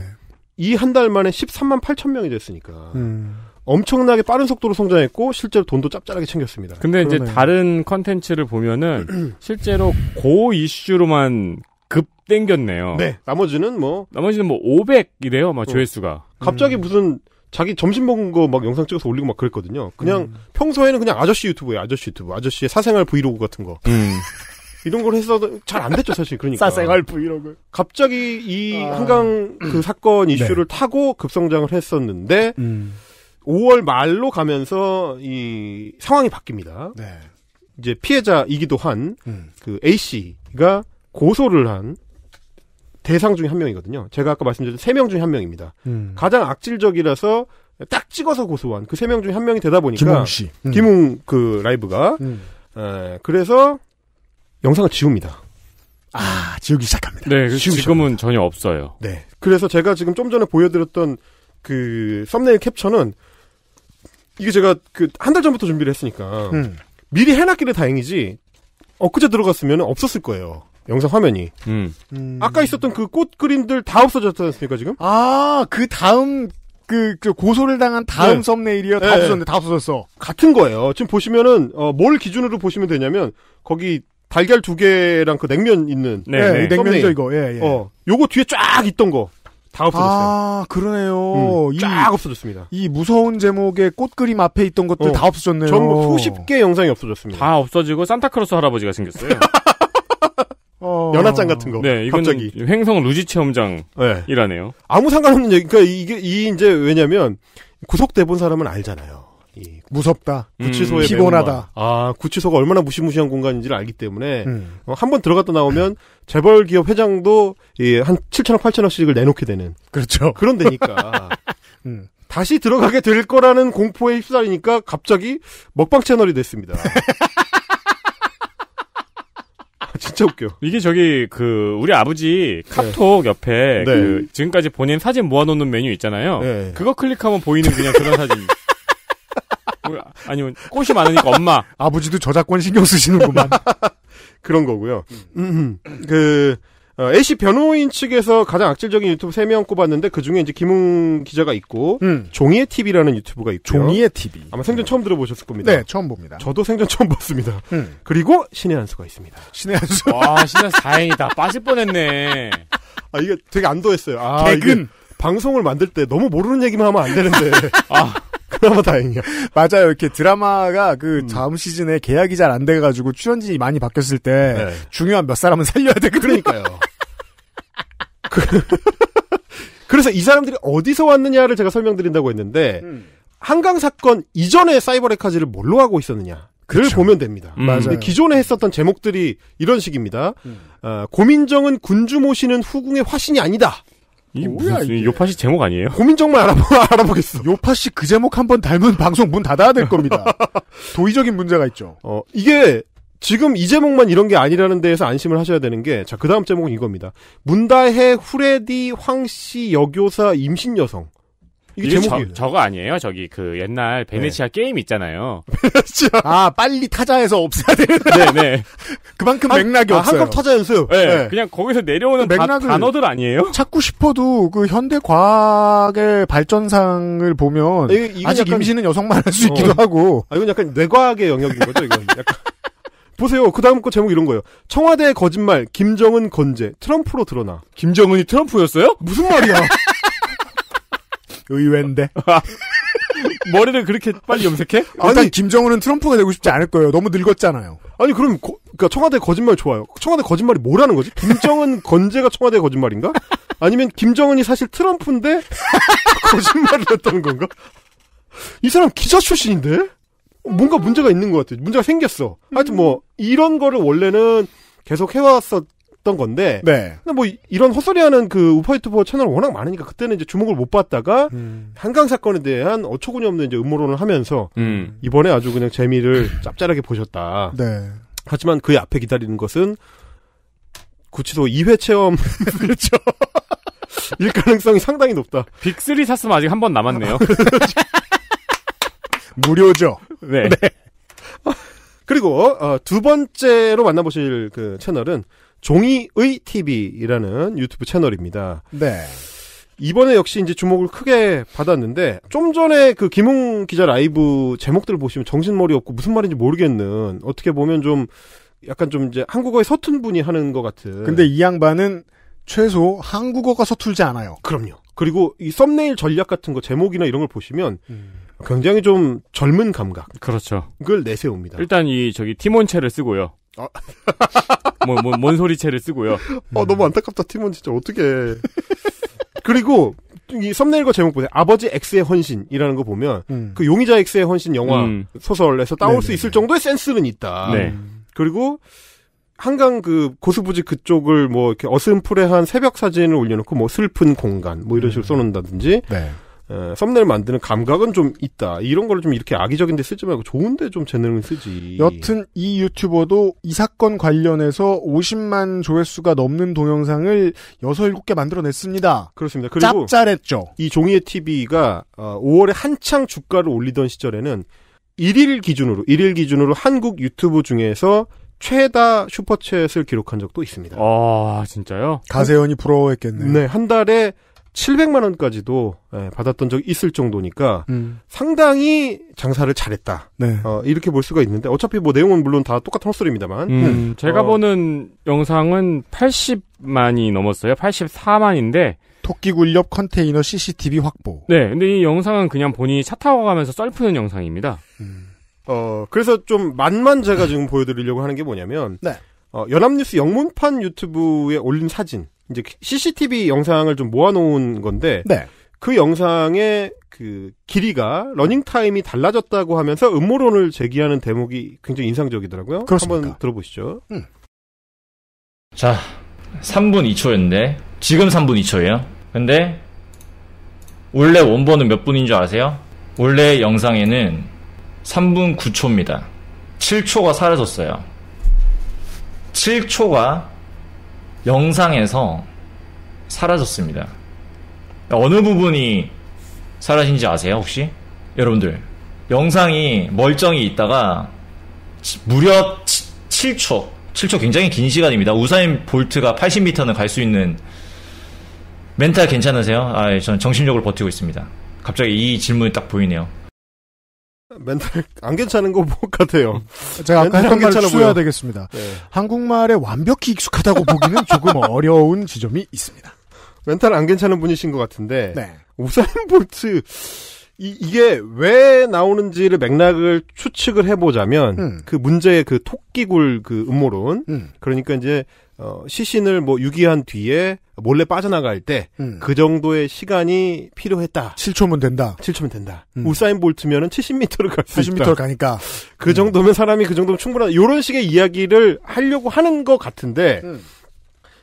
S4: 이 한 달 만에 13만 8천 명이 됐으니까. 음. 엄청나게 빠른 속도로 성장했고 실제로 돈도 짭짤하게 챙겼습니다. 근데 그러네요. 이제
S2: 다른 컨텐츠를 보면은 실제로
S4: 고 이슈로만 급 땡겼네요. 네.
S2: 나머지는 뭐 나머지는 뭐
S4: 500이래요.
S2: 막 어. 조회수가.
S4: 갑자기 음. 무슨 자기 점심 먹은 거 막 영상 찍어서 올리고 막 그랬거든요. 그냥 음. 평소에는 그냥 아저씨 유튜브에 아저씨 유튜브. 아저씨의 사생활 브이로그 같은 거.
S1: 음.
S4: 이런 걸 했어도 잘 안 됐죠 사실 그러니까 사생활 브이로그 갑자기 이 아... 한강 그 사건 네. 이슈를 네. 타고 급성장을 했었는데 음. 5월 말로 가면서 이 상황이 바뀝니다. 네. 이제 피해자이기도 한그 음. 그 A 씨가 고소를 한 대상 중에 한 명이거든요. 제가 아까 말씀드렸던3명 중에 한 명입니다. 음. 가장 악질적이라서 딱 찍어서 고소한 그3명 중에 한 명이 되다 보니까 김웅 씨, 음. 김웅 그 라이브가 음. 에, 그래서 영상을 지웁니다. 아, 지우기 시작합니다.
S2: 네, 그 지우기 지금은 시작합니다. 전혀 없어요.
S4: 네. 그래서 제가 지금 좀 전에 보여드렸던 그 썸네일 캡처는 이게 제가 그 한 달 전부터 준비를 했으니까 음. 미리 해놨기를 다행이지 엊그제 들어갔으면 없었을 거예요. 영상 화면이. 음. 음. 아까 있었던 그 꽃 그림들 다없어졌잖습니까 지금? 아, 그 다음 그, 그 고소를 당한 다음 네. 썸네일이요. 다 네. 없어졌는데 다 없어졌어. 같은 거예요. 지금 보시면은 어, 뭘 기준으로 보시면 되냐면 거기 달걀 두 개랑 그 냉면 있는 네, 네. 네 냉면이 이거. 예, 예. 어, 요거 뒤에 쫙 있던 거. 다 없어졌어요.
S1: 아, 그러네요. 음, 쫙 이, 없어졌습니다. 이 무서운 제목의 꽃 그림 앞에 있던 것들 어, 다
S4: 없어졌네요. 전부 뭐 수십 개 영상이 없어졌습니다.
S2: 다 없어지고 산타크로스 할아버지가 생겼어요. 어... 연하장 같은 거. 네, 이건 갑자기. 행성 루지 체험장이라네요. 네.
S4: 아무 상관없는 얘기. 그러니까 이게 이 이제 왜냐면 구속돼 본 사람은 알잖아요. 무섭다. 음, 구치소에 음, 피곤하다. 아 구치소가 얼마나 무시무시한 공간인지를 알기 때문에 음. 어, 한번 들어갔다 나오면 재벌 기업 회장도 예, 한7천 원, 8천원씩을 내놓게 되는 그렇죠. 그런 데니까 음. 다시 들어가게 될 거라는 공포에 휩싸리니까 갑자기 먹방 채널이 됐습니다.
S2: 아, 진짜 웃겨. 이게 저기 그 우리 아버지 카톡 네. 옆에 네. 그 지금까지 본인 사진 모아놓는 메뉴 있잖아요. 네. 그거 클릭하면 보이는 그냥 그런 사진.
S4: 아니면 꽃이 많으니까 엄마. 아버지도 저작권 신경 쓰시는구만. 그런 거고요. 음, 음. 그 어, A씨 변호인 측에서 가장 악질적인 유튜브 3명 꼽았는데 그중에 이제 김웅 기자가 있고 음. 종이의 TV라는 유튜브가 있고 종이의 TV. 아마 생전 처음 들어보셨을 겁니다. 네, 처음 봅니다. 저도 생전 처음 봤습니다. 음. 그리고 신의 한수가 있습니다. 신의 한수.
S2: 와, 신의 한수 다행이다. 빠질 뻔했네. 아, 이게 되게 안도했어요. 아, 개근.
S4: 방송을 만들 때 너무 모르는 얘기만 하면 안 되는데. 아. 그나마 다행이야. 맞아요. 이렇게
S1: 드라마가 그 음. 다음 시즌에 계약이 잘 안 돼가지고 출연진이 많이 바뀌었을 때 네. 중요한
S4: 몇 사람은 살려야 돼. 그러니까요. 그 그래서 이 사람들이 어디서 왔느냐를 제가 설명드린다고 했는데 음. 한강 사건 이전에 사이버 레카지를 뭘로 하고 있었느냐. 를그렇 보면 됩니다. 음. 맞아요. 기존에 했었던 제목들이 이런 식입니다. 음. 어, 고민정은 군주 모시는 후궁의 화신이 아니다. 이게 뭐야 이게. 요파시 제목 아니에요? 고민 정말 알아보, 알아보겠어. 요파시 그 제목 한 번 닮은 방송 문 닫아야 될 겁니다. 도의적인 문제가 있죠. 어, 이게 지금 이 제목만 이런 게 아니라는 데에서 안심을 하셔야 되는 게, 자, 그 다음 제목은 이겁니다. 문다해 후레디 황씨 여교사 임신여성. 이게, 제목이
S2: 저, 거 아니에요? 저기 그 옛날 베네치아 네. 게임 있잖아요.
S4: 베네치아. 아 빨리 타자에서 없애야 되는. 네네. 그만큼 한, 맥락이 아, 없어요.
S1: 한컵 타자였어요. 네, 네. 그냥 거기서 내려오는 그 맥락을 다, 단어들 아니에요? 찾고 싶어도 그 현대 과학의 발전상을 보면 아, 이, 건 아직 약간, 임신은 여성만 할수 어. 있기도
S4: 하고. 아 이건 약간 뇌과학의 영역인 거죠 이건. 약간. 보세요. 그 다음 거 제목 이런 거예요. 청와대의 거짓말, 김정은 건재, 트럼프로 드러나. 김정은이 트럼프였어요? 무슨 말이야? 의외인데. 머리를 그렇게 빨리 염색해? 아니 김정은은 트럼프가 되고 싶지 않을 거예요. 너무 늙었잖아요. 아니 그럼 거, 그러니까 청와대 거짓말 좋아요. 청와대 거짓말이 뭐라는 거지? 김정은 건재가 청와대 거짓말인가? 아니면 김정은이 사실 트럼프인데 거짓말을 했다는 건가? 이 사람 기자 출신인데 뭔가 문제가 있는 것 같아요. 문제가 생겼어. 하여튼 뭐 이런 거를 원래는 계속 해왔었 봤던 건데. 네. 근데 뭐 이런 헛소리하는 그 우파유튜버 채널 워낙 많으니까 그때는 이제 주목을 못 받다가 음. 한강 사건에 대한 어처구니 없는 이제 음모론을 하면서 음. 이번에 아주 그냥 재미를 짭짤하게 보셨다. 네. 하지만 그의 앞에 기다리는 것은 구치소 2회 체험 그렇죠. 일 가능성이 상당히 높다. 빅3 샀으면 아직 한 번 남았네요. 무료죠. 네. 네. 그리고 어, 두 번째로 만나보실 그 채널은 종이의 TV라는 유튜브 채널입니다. 네. 이번에 역시 이제 주목을 크게 받았는데 좀 전에 그 김웅 기자 라이브 제목들을 보시면 정신머리 없고 무슨 말인지 모르겠는 어떻게 보면 좀 약간 좀 이제 한국어에 서툰 분이 하는 것 같은. 근데 이 양반은 최소 한국어가 서툴지 않아요. 그럼요. 그리고 이 썸네일 전략 같은 거 제목이나 이런 걸 보시면 음. 굉장히 좀 젊은 감각.
S2: 그렇죠. 그걸 내세웁니다. 일단 이 저기 티몬체를 쓰고요. 아. 뭐, 뭐,
S4: 뭔소리채를 쓰고요. 어, 너무 안타깝다, 팀원 진짜. 어떻게. 그리고, 이 썸네일과 제목 보세요. 아버지 X의 헌신이라는 거 보면, 음. 그 용의자 X의 헌신 영화, 음. 소설에서 따올 네네네. 수 있을 정도의 센스는 있다. 네. 그리고, 한강 그 고수부지 그쪽을 뭐 이렇게 어슴푸레한 새벽 사진을 올려놓고 뭐 슬픈 공간 뭐 이런 식으로 음. 써놓는다든지 네. 에, 썸네일 만드는 감각은 좀 있다. 이런 걸 좀 이렇게 악의적인 데 쓰지 말고 좋은데 좀 재능을 쓰지.
S1: 여튼 이 유튜버도 이 사건 관련해서 50만 조회수가 넘는 동영상을 6, 7개 만들어냈습니다. 그렇습니다. 그리고
S4: 짭짤했죠. 이 종이의 TV가 어, 5월에 한창 주가를 올리던 시절에는 1일 기준으로, 1일 기준으로 한국 유튜브 중에서 최다 슈퍼챗을 기록한 적도 있습니다. 아, 진짜요? 가세현이 부러워했겠네. 네, 한 달에 700만 원까지도 예, 받았던 적이 있을 정도니까 음. 상당히 장사를 잘했다. 네. 어, 이렇게 볼 수가 있는데 어차피 뭐 내용은 물론 다 똑같은 헛소리입니다만. 음, 음. 제가 어, 보는
S2: 영상은 80만이 넘었어요. 84만인데
S1: 토끼 굴렵 컨테이너 CCTV 확보.
S4: 네, 근데 이 영상은 그냥 본인이 차 타고 가면서 썰푸는 영상입니다. 음. 어, 그래서 좀 만만 제가 지금 보여드리려고 하는 게 뭐냐면 네. 어, 연합뉴스 영문판 유튜브에 올린 사진. 이제 CCTV 영상을 좀 모아놓은 건데 네. 그 영상의 그 길이가 러닝 타임이 달라졌다고 하면서 음모론을 제기하는 대목이 굉장히 인상적이더라고요. 그렇습니까? 한번 들어보시죠. 음.
S3: 자, 3분 2초였는데 지금 3분 2초예요. 근데 원래 원본은 몇 분인 줄 아세요? 원래 영상에는 3분 9초입니다. 7초가 사라졌어요. 7초가 영상에서 사라졌습니다. 어느 부분이 사라진지 아세요, 혹시? 여러분들. 영상이 멀쩡히 있다가 무려 7, 초 7초 굉장히 긴 시간입니다. 우사인 볼트가 80m는 갈 수 있는 멘탈 괜찮으세요? 아, 예, 저는 정신력을 버티고 있습니다. 갑자기 이 질문이 딱 보이네요.
S4: 멘탈 안 괜찮은 거뭐 같아요. 제가 아까 했던 말을 추야 되겠습니다. 네. 한국말에 완벽히 익숙하다고 보기는 조금 어려운 지점이 있습니다. 멘탈 안 괜찮은 분이신 것 같은데 네. 우사인 볼트 이, 게왜 나오는지를 맥락을 추측을 해보자면 음. 그 문제의 그 토끼굴 그 음모론 음. 그러니까 이제 어, 시신을 뭐 유기한 뒤에 몰래 빠져나갈 때그 음. 그 정도의 시간이 필요했다. 7초면 된다. 7초면 된다. 음. 우사인 볼트면은 70m를 갈 수 있다. 70m를 가니까 그 음. 정도면 사람이 그 정도면 충분한요런 식의 이야기를 하려고 하는 것 같은데 음.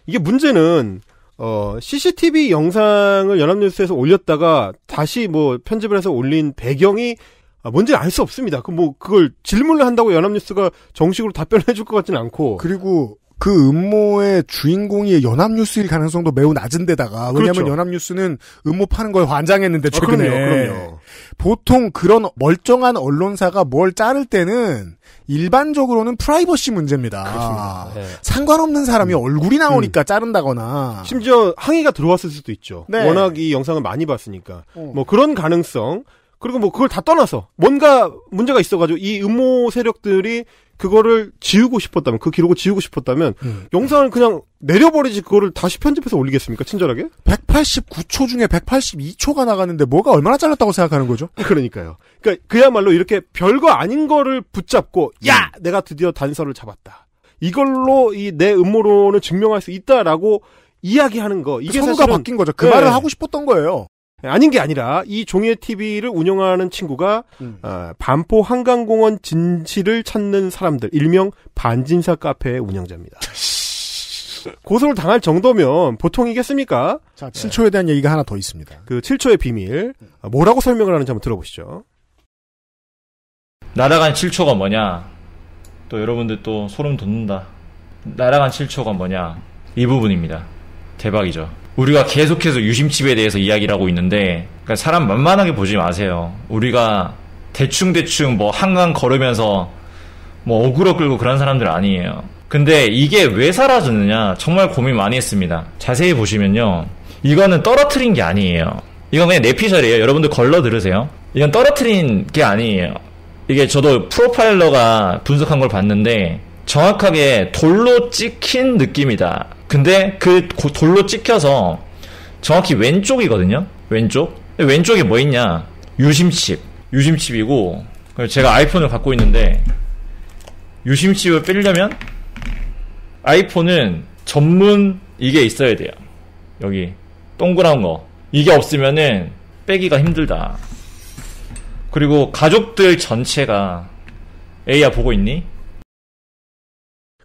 S4: 이게 문제는 어, CCTV 영상을 연합뉴스에서 올렸다가 다시 뭐 편집을 해서 올린 배경이 아, 뭔지 알 수 없습니다. 그 뭐 그걸 질문을 한다고 연합뉴스가 정식으로 답변을 해줄 것 같지는 않고 그리고 그
S1: 음모의 주인공이 연합뉴스일 가능성도 매우 낮은데다가 왜냐하면 그렇죠. 연합뉴스는 음모 파는 걸에 환장했는데 아, 최근에 아, 그럼요, 그럼요. 보통 그런 멀쩡한 언론사가 뭘 자를 때는 일반적으로는 프라이버시 문제입니다. 네. 상관없는 사람이 음. 얼굴이 나오니까 음.
S4: 자른다거나 심지어 항의가 들어왔을 수도 있죠. 네. 워낙 이 영상을 많이 봤으니까 어. 뭐 그런 가능성 그리고 뭐 그걸 다 떠나서 뭔가 문제가 있어가지고 이 음모 세력들이 그거를 지우고 싶었다면 그 기록을 지우고 싶었다면 음. 영상을 그냥 내려버리지 그거를 다시 편집해서 올리겠습니까? 친절하게? 189초 중에 182초가 나가는데 뭐가 얼마나 잘랐다고 생각하는 거죠? 그러니까요. 그러니까 그야말로 이렇게 별거 아닌 거를 붙잡고 야 음. 내가 드디어 단서를 잡았다. 이걸로 이 내 음모론을 증명할 수 있다라고 이야기하는 거. 이게 선우가 바뀐 거죠. 그 네. 말을 하고 싶었던 거예요. 예, 아닌 게 아니라 이 종이의 TV를 운영하는 친구가 음. 어, 반포 한강공원 진실을 찾는 사람들 일명 반진사 카페의 운영자입니다. 고소를 당할 정도면 보통이겠습니까? 자, 7초에 대한 얘기가 하나 더 있습니다. 그 7초의 비밀 아, 뭐라고 설명을 하는지 한번 들어보시죠.
S3: 날아간 7초가 뭐냐? 또 여러분들 또 소름 돋는다. 날아간 7초가 뭐냐? 이 부분입니다. 대박이죠. 우리가 계속해서 유심칩에 대해서 이야기를 하고 있는데 그러니까 사람 만만하게 보지 마세요. 우리가 대충 대충 뭐 한강 걸으면서 뭐 어그로 끌고 그런 사람들 아니에요. 근데 이게 왜 사라졌느냐 정말 고민 많이 했습니다. 자세히 보시면요, 이거는 떨어뜨린 게 아니에요. 이건 그냥 내피셜이에요. 여러분들 걸러 들으세요. 이건 떨어뜨린 게 아니에요. 이게 저도 프로파일러가 분석한 걸 봤는데 정확하게 돌로 찍힌 느낌이다. 근데 그 돌로 찍혀서 정확히 왼쪽이거든요. 왼쪽. 왼쪽에 뭐 있냐? 유심칩. 유심칩이고 제가 아이폰을 갖고 있는데 유심칩을 빼려면 아이폰은 전문 이게 있어야 돼요. 여기 동그란 거. 이게 없으면은 빼기가 힘들다. 그리고 가족들 전체가 에이야 보고 있니?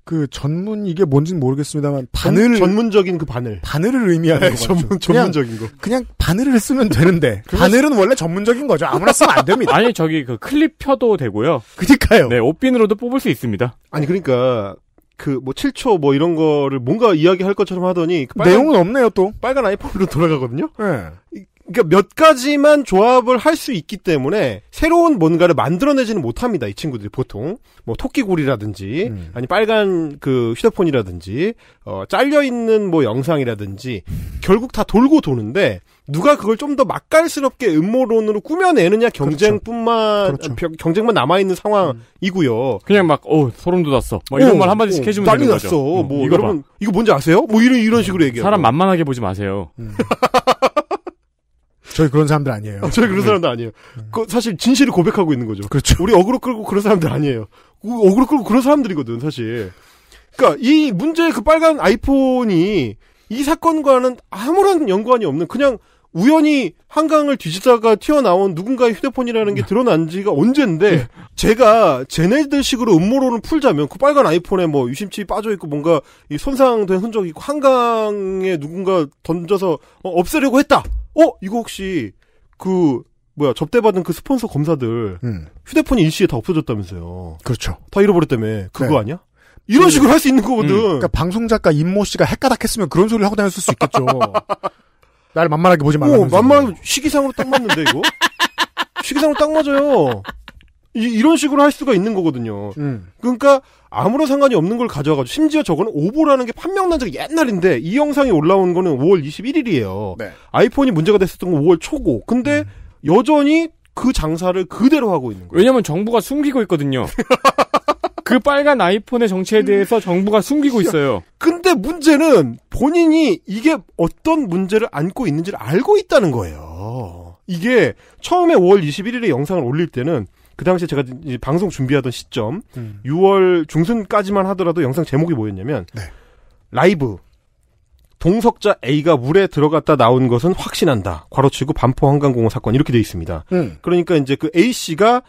S1: 그 전문 이게 뭔지는 모르겠습니다만 바늘 전문적인 그 바늘 바늘을 의미하는 네, 거 전문 전문적인 거 그냥 바늘을 쓰면 되는데 바늘은 원래 전문적인 거죠 아무나 쓰면 안 됩니다 아니
S2: 저기 그 클립 펴도 되고요
S4: 그니까요 네 옷핀으로도 뽑을 수 있습니다 아니 그러니까 그 뭐 7초 뭐 이런 거를 뭔가 이야기할 것처럼 하더니 그 빨간, 내용은 없네요 또 빨간 아이폰으로 돌아가거든요 네. 그러니까 몇 가지만 조합을 할 수 있기 때문에 새로운 뭔가를 만들어내지는 못합니다. 이 친구들이 보통 뭐 토끼굴이라든지 음. 아니 빨간 그 휴대폰이라든지 어 잘려 있는 뭐 영상이라든지 결국 다 돌고 도는데 누가 그걸 좀 더 맛깔스럽게 음모론으로 꾸며내느냐 그렇죠. 경쟁뿐만 그렇죠. 그렇죠. 경쟁만 남아 있는 상황이고요. 음. 그냥 막 어 소름 돋았어. 막 이런 오, 어, 말 한마디씩 어, 해주면 난리 되는 났어. 거죠. 음, 뭐 이거 여러분 봐. 이거 뭔지 아세요? 뭐 이런 이런 음. 식으로 얘기해요. 사람 만만하게 보지 마세요. 음. 저희 그런 사람들 아니에요. 아, 저희 그런 네. 사람들 아니에요. 네. 그 사실 진실을 고백하고 있는 거죠. 그렇죠. 우리 어그로 끌고 그런 사람들 아니에요. 어그로 끌고 그런 사람들이거든, 사실. 그러니까 이 문제의 그 빨간 아이폰이 이 사건과는 아무런 연관이 없는 그냥 우연히 한강을 뒤지다가 튀어나온 누군가의 휴대폰이라는 게 네. 드러난 지가 언젠데 제가 제네들식으로 음모론을 풀자면 그 빨간 아이폰에 뭐 유심칩이 빠져 있고 뭔가 이 손상된 흔적이 있고 한강에 누군가 던져서 어, 없애려고 했다. 어 이거 혹시 그 뭐야 접대받은 그 스폰서 검사들 음. 휴대폰이 일시에 다 없어졌다면서요. 그렇죠. 다 잃어버렸다며 그거 네. 아니야? 이런 그 식으로 할 수 있는 거거든. 음. 그러니까 방송 작가
S1: 임모 씨가 헷가닥했으면 그런 소리를 하고 다녔을 수 있겠죠. 날 만만하게 보지 말라면서. 어, 만만
S4: 시기상으로 딱 맞는데 이거. 시기상으로 딱 맞아요. 이, 런 식으로 할 수가 있는 거거든요. 음. 그러니까 아무런 상관이 없는 걸 가져와가지고 심지어 저거는 오보라는 게 판명난 적이 옛날인데 이 영상이 올라온 거는 5월 21일이에요. 네. 아이폰이 문제가 됐었던 건 5월 초고 근데 음. 여전히 그 장사를 그대로 하고 있는 거예요. 왜냐면 정부가 숨기고 있거든요. 그 빨간 아이폰의 정체에 대해서 정부가 숨기고 있어요. 근데 문제는 본인이 이게 어떤 문제를 안고 있는지를 알고 있다는 거예요. 이게 처음에 5월 21일에 영상을 올릴 때는 그 당시에 제가 이제 방송 준비하던 시점 음. 6월 중순까지만 하더라도 영상 제목이 뭐였냐면 네. 라이브 동석자 A가 물에 들어갔다 나온 것은 확신한다. 괄호치고 반포 한강공원 사건 이렇게 돼 있습니다. 음. 그러니까 이제 그 A 씨가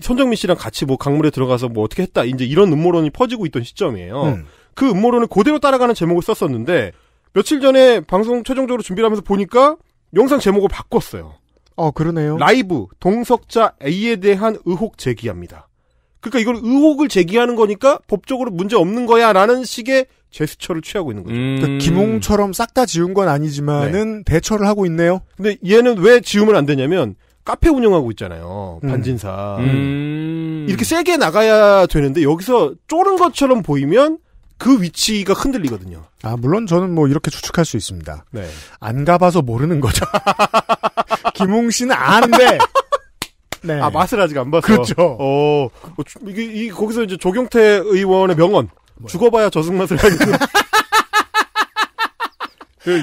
S4: 손정민 씨랑 같이 뭐 강물에 들어가서 뭐 어떻게 했다 이제 이런 음모론이 퍼지고 있던 시점이에요. 음. 그 음모론을 그대로 따라가는 제목을 썼었는데 며칠 전에 방송 최종적으로 준비를 하면서 보니까 영상 제목을 바꿨어요. 어, 그러네요. 라이브 동석자 A에 대한 의혹 제기합니다. 그러니까 이걸 의혹을 제기하는 거니까 법적으로 문제 없는 거야라는 식의 제스처를 취하고 있는 거죠. 음... 그러니까 김홍처럼 싹 다 지운 건 아니지만은 네. 대처를 하고 있네요. 근데 얘는 왜 지우면 안 되냐면 카페 운영하고 있잖아요. 음. 반진사. 음. 이렇게 세게 나가야 되는데 여기서 쫄은 것처럼 보이면 그 위치가 흔들리거든요. 아, 물론 저는 뭐 이렇게 추측할 수 있습니다. 네. 안 가봐서 모르는 거죠. 김홍 씨는 아는데. 네. 아, 맛을 아직 안 봤어. 그렇죠. 어, 이 이, 거기서 이제 조경태 의원의 명언. 뭐야? 죽어봐야 저승 맛을 알겠네. 그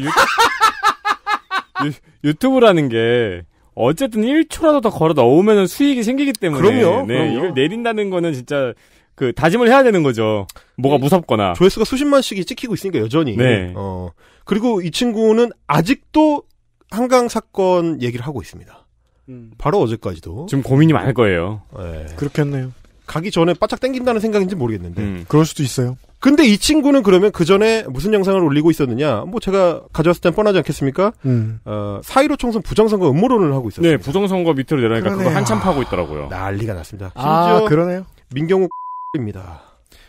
S4: 유, 튜브라는
S2: 게, 어쨌든 1초라도 더 걸어 넣으면 수익이 생기기 때문에. 그럼요. 네, 그럼요. 이걸
S4: 내린다는 거는 진짜 그 다짐을 해야 되는 거죠. 뭐가 무섭거나 조회수가 수십만씩이 찍히고 있으니까 여전히. 네. 어 그리고 이 친구는 아직도 한강 사건 얘기를 하고 있습니다. 음. 바로 어제까지도. 지금 고민이 많을 거예요. 네. 그렇겠네요. 가기 전에 바짝 땡긴다는 생각인지 모르겠는데. 음. 그럴 수도 있어요. 근데 이 친구는 그러면 그 전에 무슨 영상을 올리고 있었느냐? 뭐 제가 가져왔을 땐 뻔하지 않겠습니까? 음. 어, 4.15 총선 부정선거 음모론을 하고 있었어요. 네, 부정선거 밑으로 내려가니까 그러거 한참 파고 있더라고요. 난리가 났습니다. 아, 심지어
S1: 그러네요. 민경욱 입니다.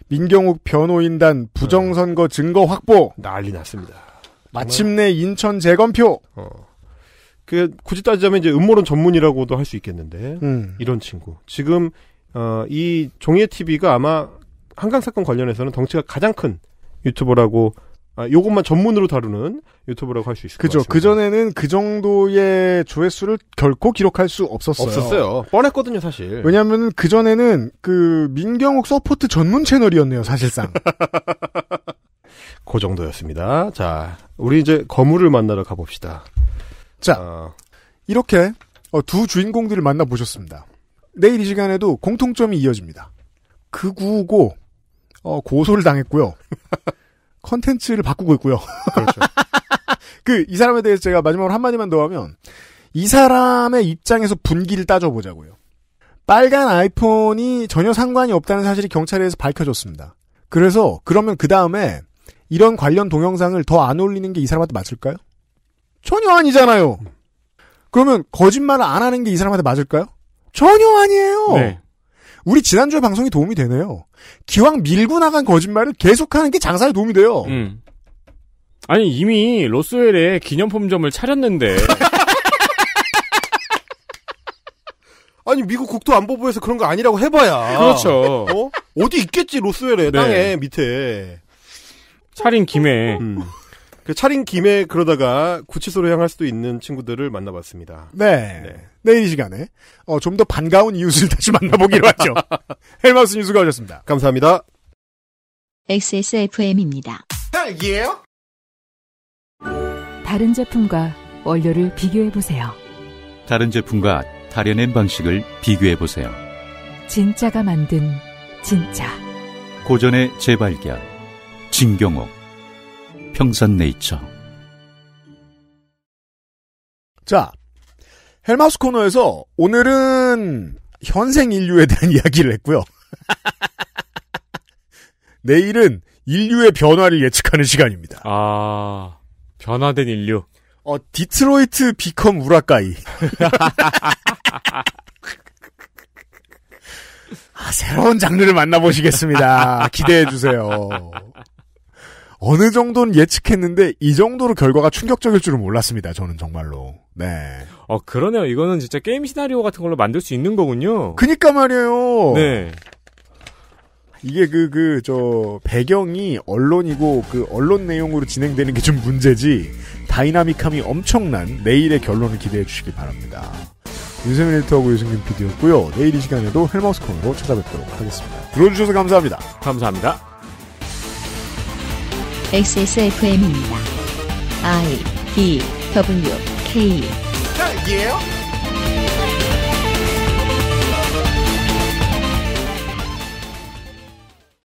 S1: 민경욱 변호인단 부정선거 증거
S4: 확보 난리 났습니다. 마침내 인천 재검표. 어. 그 굳이 따지자면 이제 음모론 전문이라고도 할 수 있겠는데 음. 이런 친구 지금 어, 이 종이의 TV가 아마 한강 사건 관련해서는 덩치가 가장 큰 유튜버라고 아, 요것만 전문으로 다루는 유튜브라고 할 수 있을 그죠. 그 전에는 그 정도의 조회수를 결코 기록할 수 없었어요. 없었어요. 뻔했거든요, 사실.
S1: 왜냐하면 그 전에는 그 민경욱 서포트 전문 채널이었네요, 사실상.
S4: 그 정도였습니다. 자, 우리 이제 거물을 만나러 가봅시다. 자, 어...
S1: 이렇게 어, 두 주인공들을 만나 보셨습니다. 내일 이 시간에도 공통점이 이어집니다. 그구고 어, 고소를 당했고요. 컨텐츠를 바꾸고 있고요. 그렇죠. 그 이 사람에 대해서 제가 마지막으로 한마디만 더 하면 이 사람의 입장에서 분기를 따져보자고요. 빨간 아이폰이 전혀 상관이 없다는 사실이 경찰에서 밝혀졌습니다. 그래서 그러면 그 다음에 이런 관련 동영상을 더 안 올리는 게 이 사람한테 맞을까요? 전혀 아니잖아요. 그러면 거짓말을 안 하는 게 이 사람한테 맞을까요? 전혀 아니에요. 네. 우리 지난주에 방송이 도움이 되네요. 기왕 밀고 나간 거짓말을 계속하는 게 장사에 도움이 돼요. 음.
S2: 아니 이미 로스웰에 기념품점을 차렸는데
S4: 아니 미국 국토안보부에서 그런 거 아니라고 해봐야 그렇죠. 어? 어디 있겠지 로스웰에 네. 땅에 밑에 차린 김에 음. 그 차린 김에 그러다가 구치소로 향할 수도 있는 친구들을 만나봤습니다.
S1: 네. 네. 내일 이 시간에 어, 좀 더 반가운 이웃을 다시 만나보기로 하죠.
S4: 헬마우스 뉴스가 오셨습니다. 감사합니다.
S1: XSFM입니다. 딸기예요? 다른 제품과 원료를 비교해 보세요.
S3: 다른 제품과 다려낸 방식을 비교해 보세요.
S1: 진짜가 만든 진짜.
S3: 고전의 재발견. 진경옥.
S1: 평산네이처. 자, 헬마스 코너에서 오늘은 현생 인류에 대한 이야기를 했고요. 내일은 인류의 변화를 예측하는 시간입니다. 아, 변화된 인류. 어, 디트로이트 비컴 우라카이. 아, 새로운 장르를 만나보시겠습니다. 기대해주세요. 어느 정도는 예측했는데 이 정도로 결과가 충격적일 줄은 몰랐습니다. 저는 정말로. 네.
S2: 어 그러네요. 이거는 진짜 게임 시나리오 같은 걸로 만들 수 있는 거군요. 그니까
S1: 말이에요. 네. 이게 그 그 저 배경이 언론이고 그 언론 내용으로 진행되는 게 좀 문제지 다이나믹함이 엄청난 내일의 결론을 기대해 주시기 바랍니다. 윤세민 에디터하고 유승균 PD였고요. 내일 이 시간에도 헬머스 콘으로 찾아뵙도록 하겠습니다. 들어주셔서 감사합니다. 감사합니다. XSFM입니다. I D W K. 딱이에요?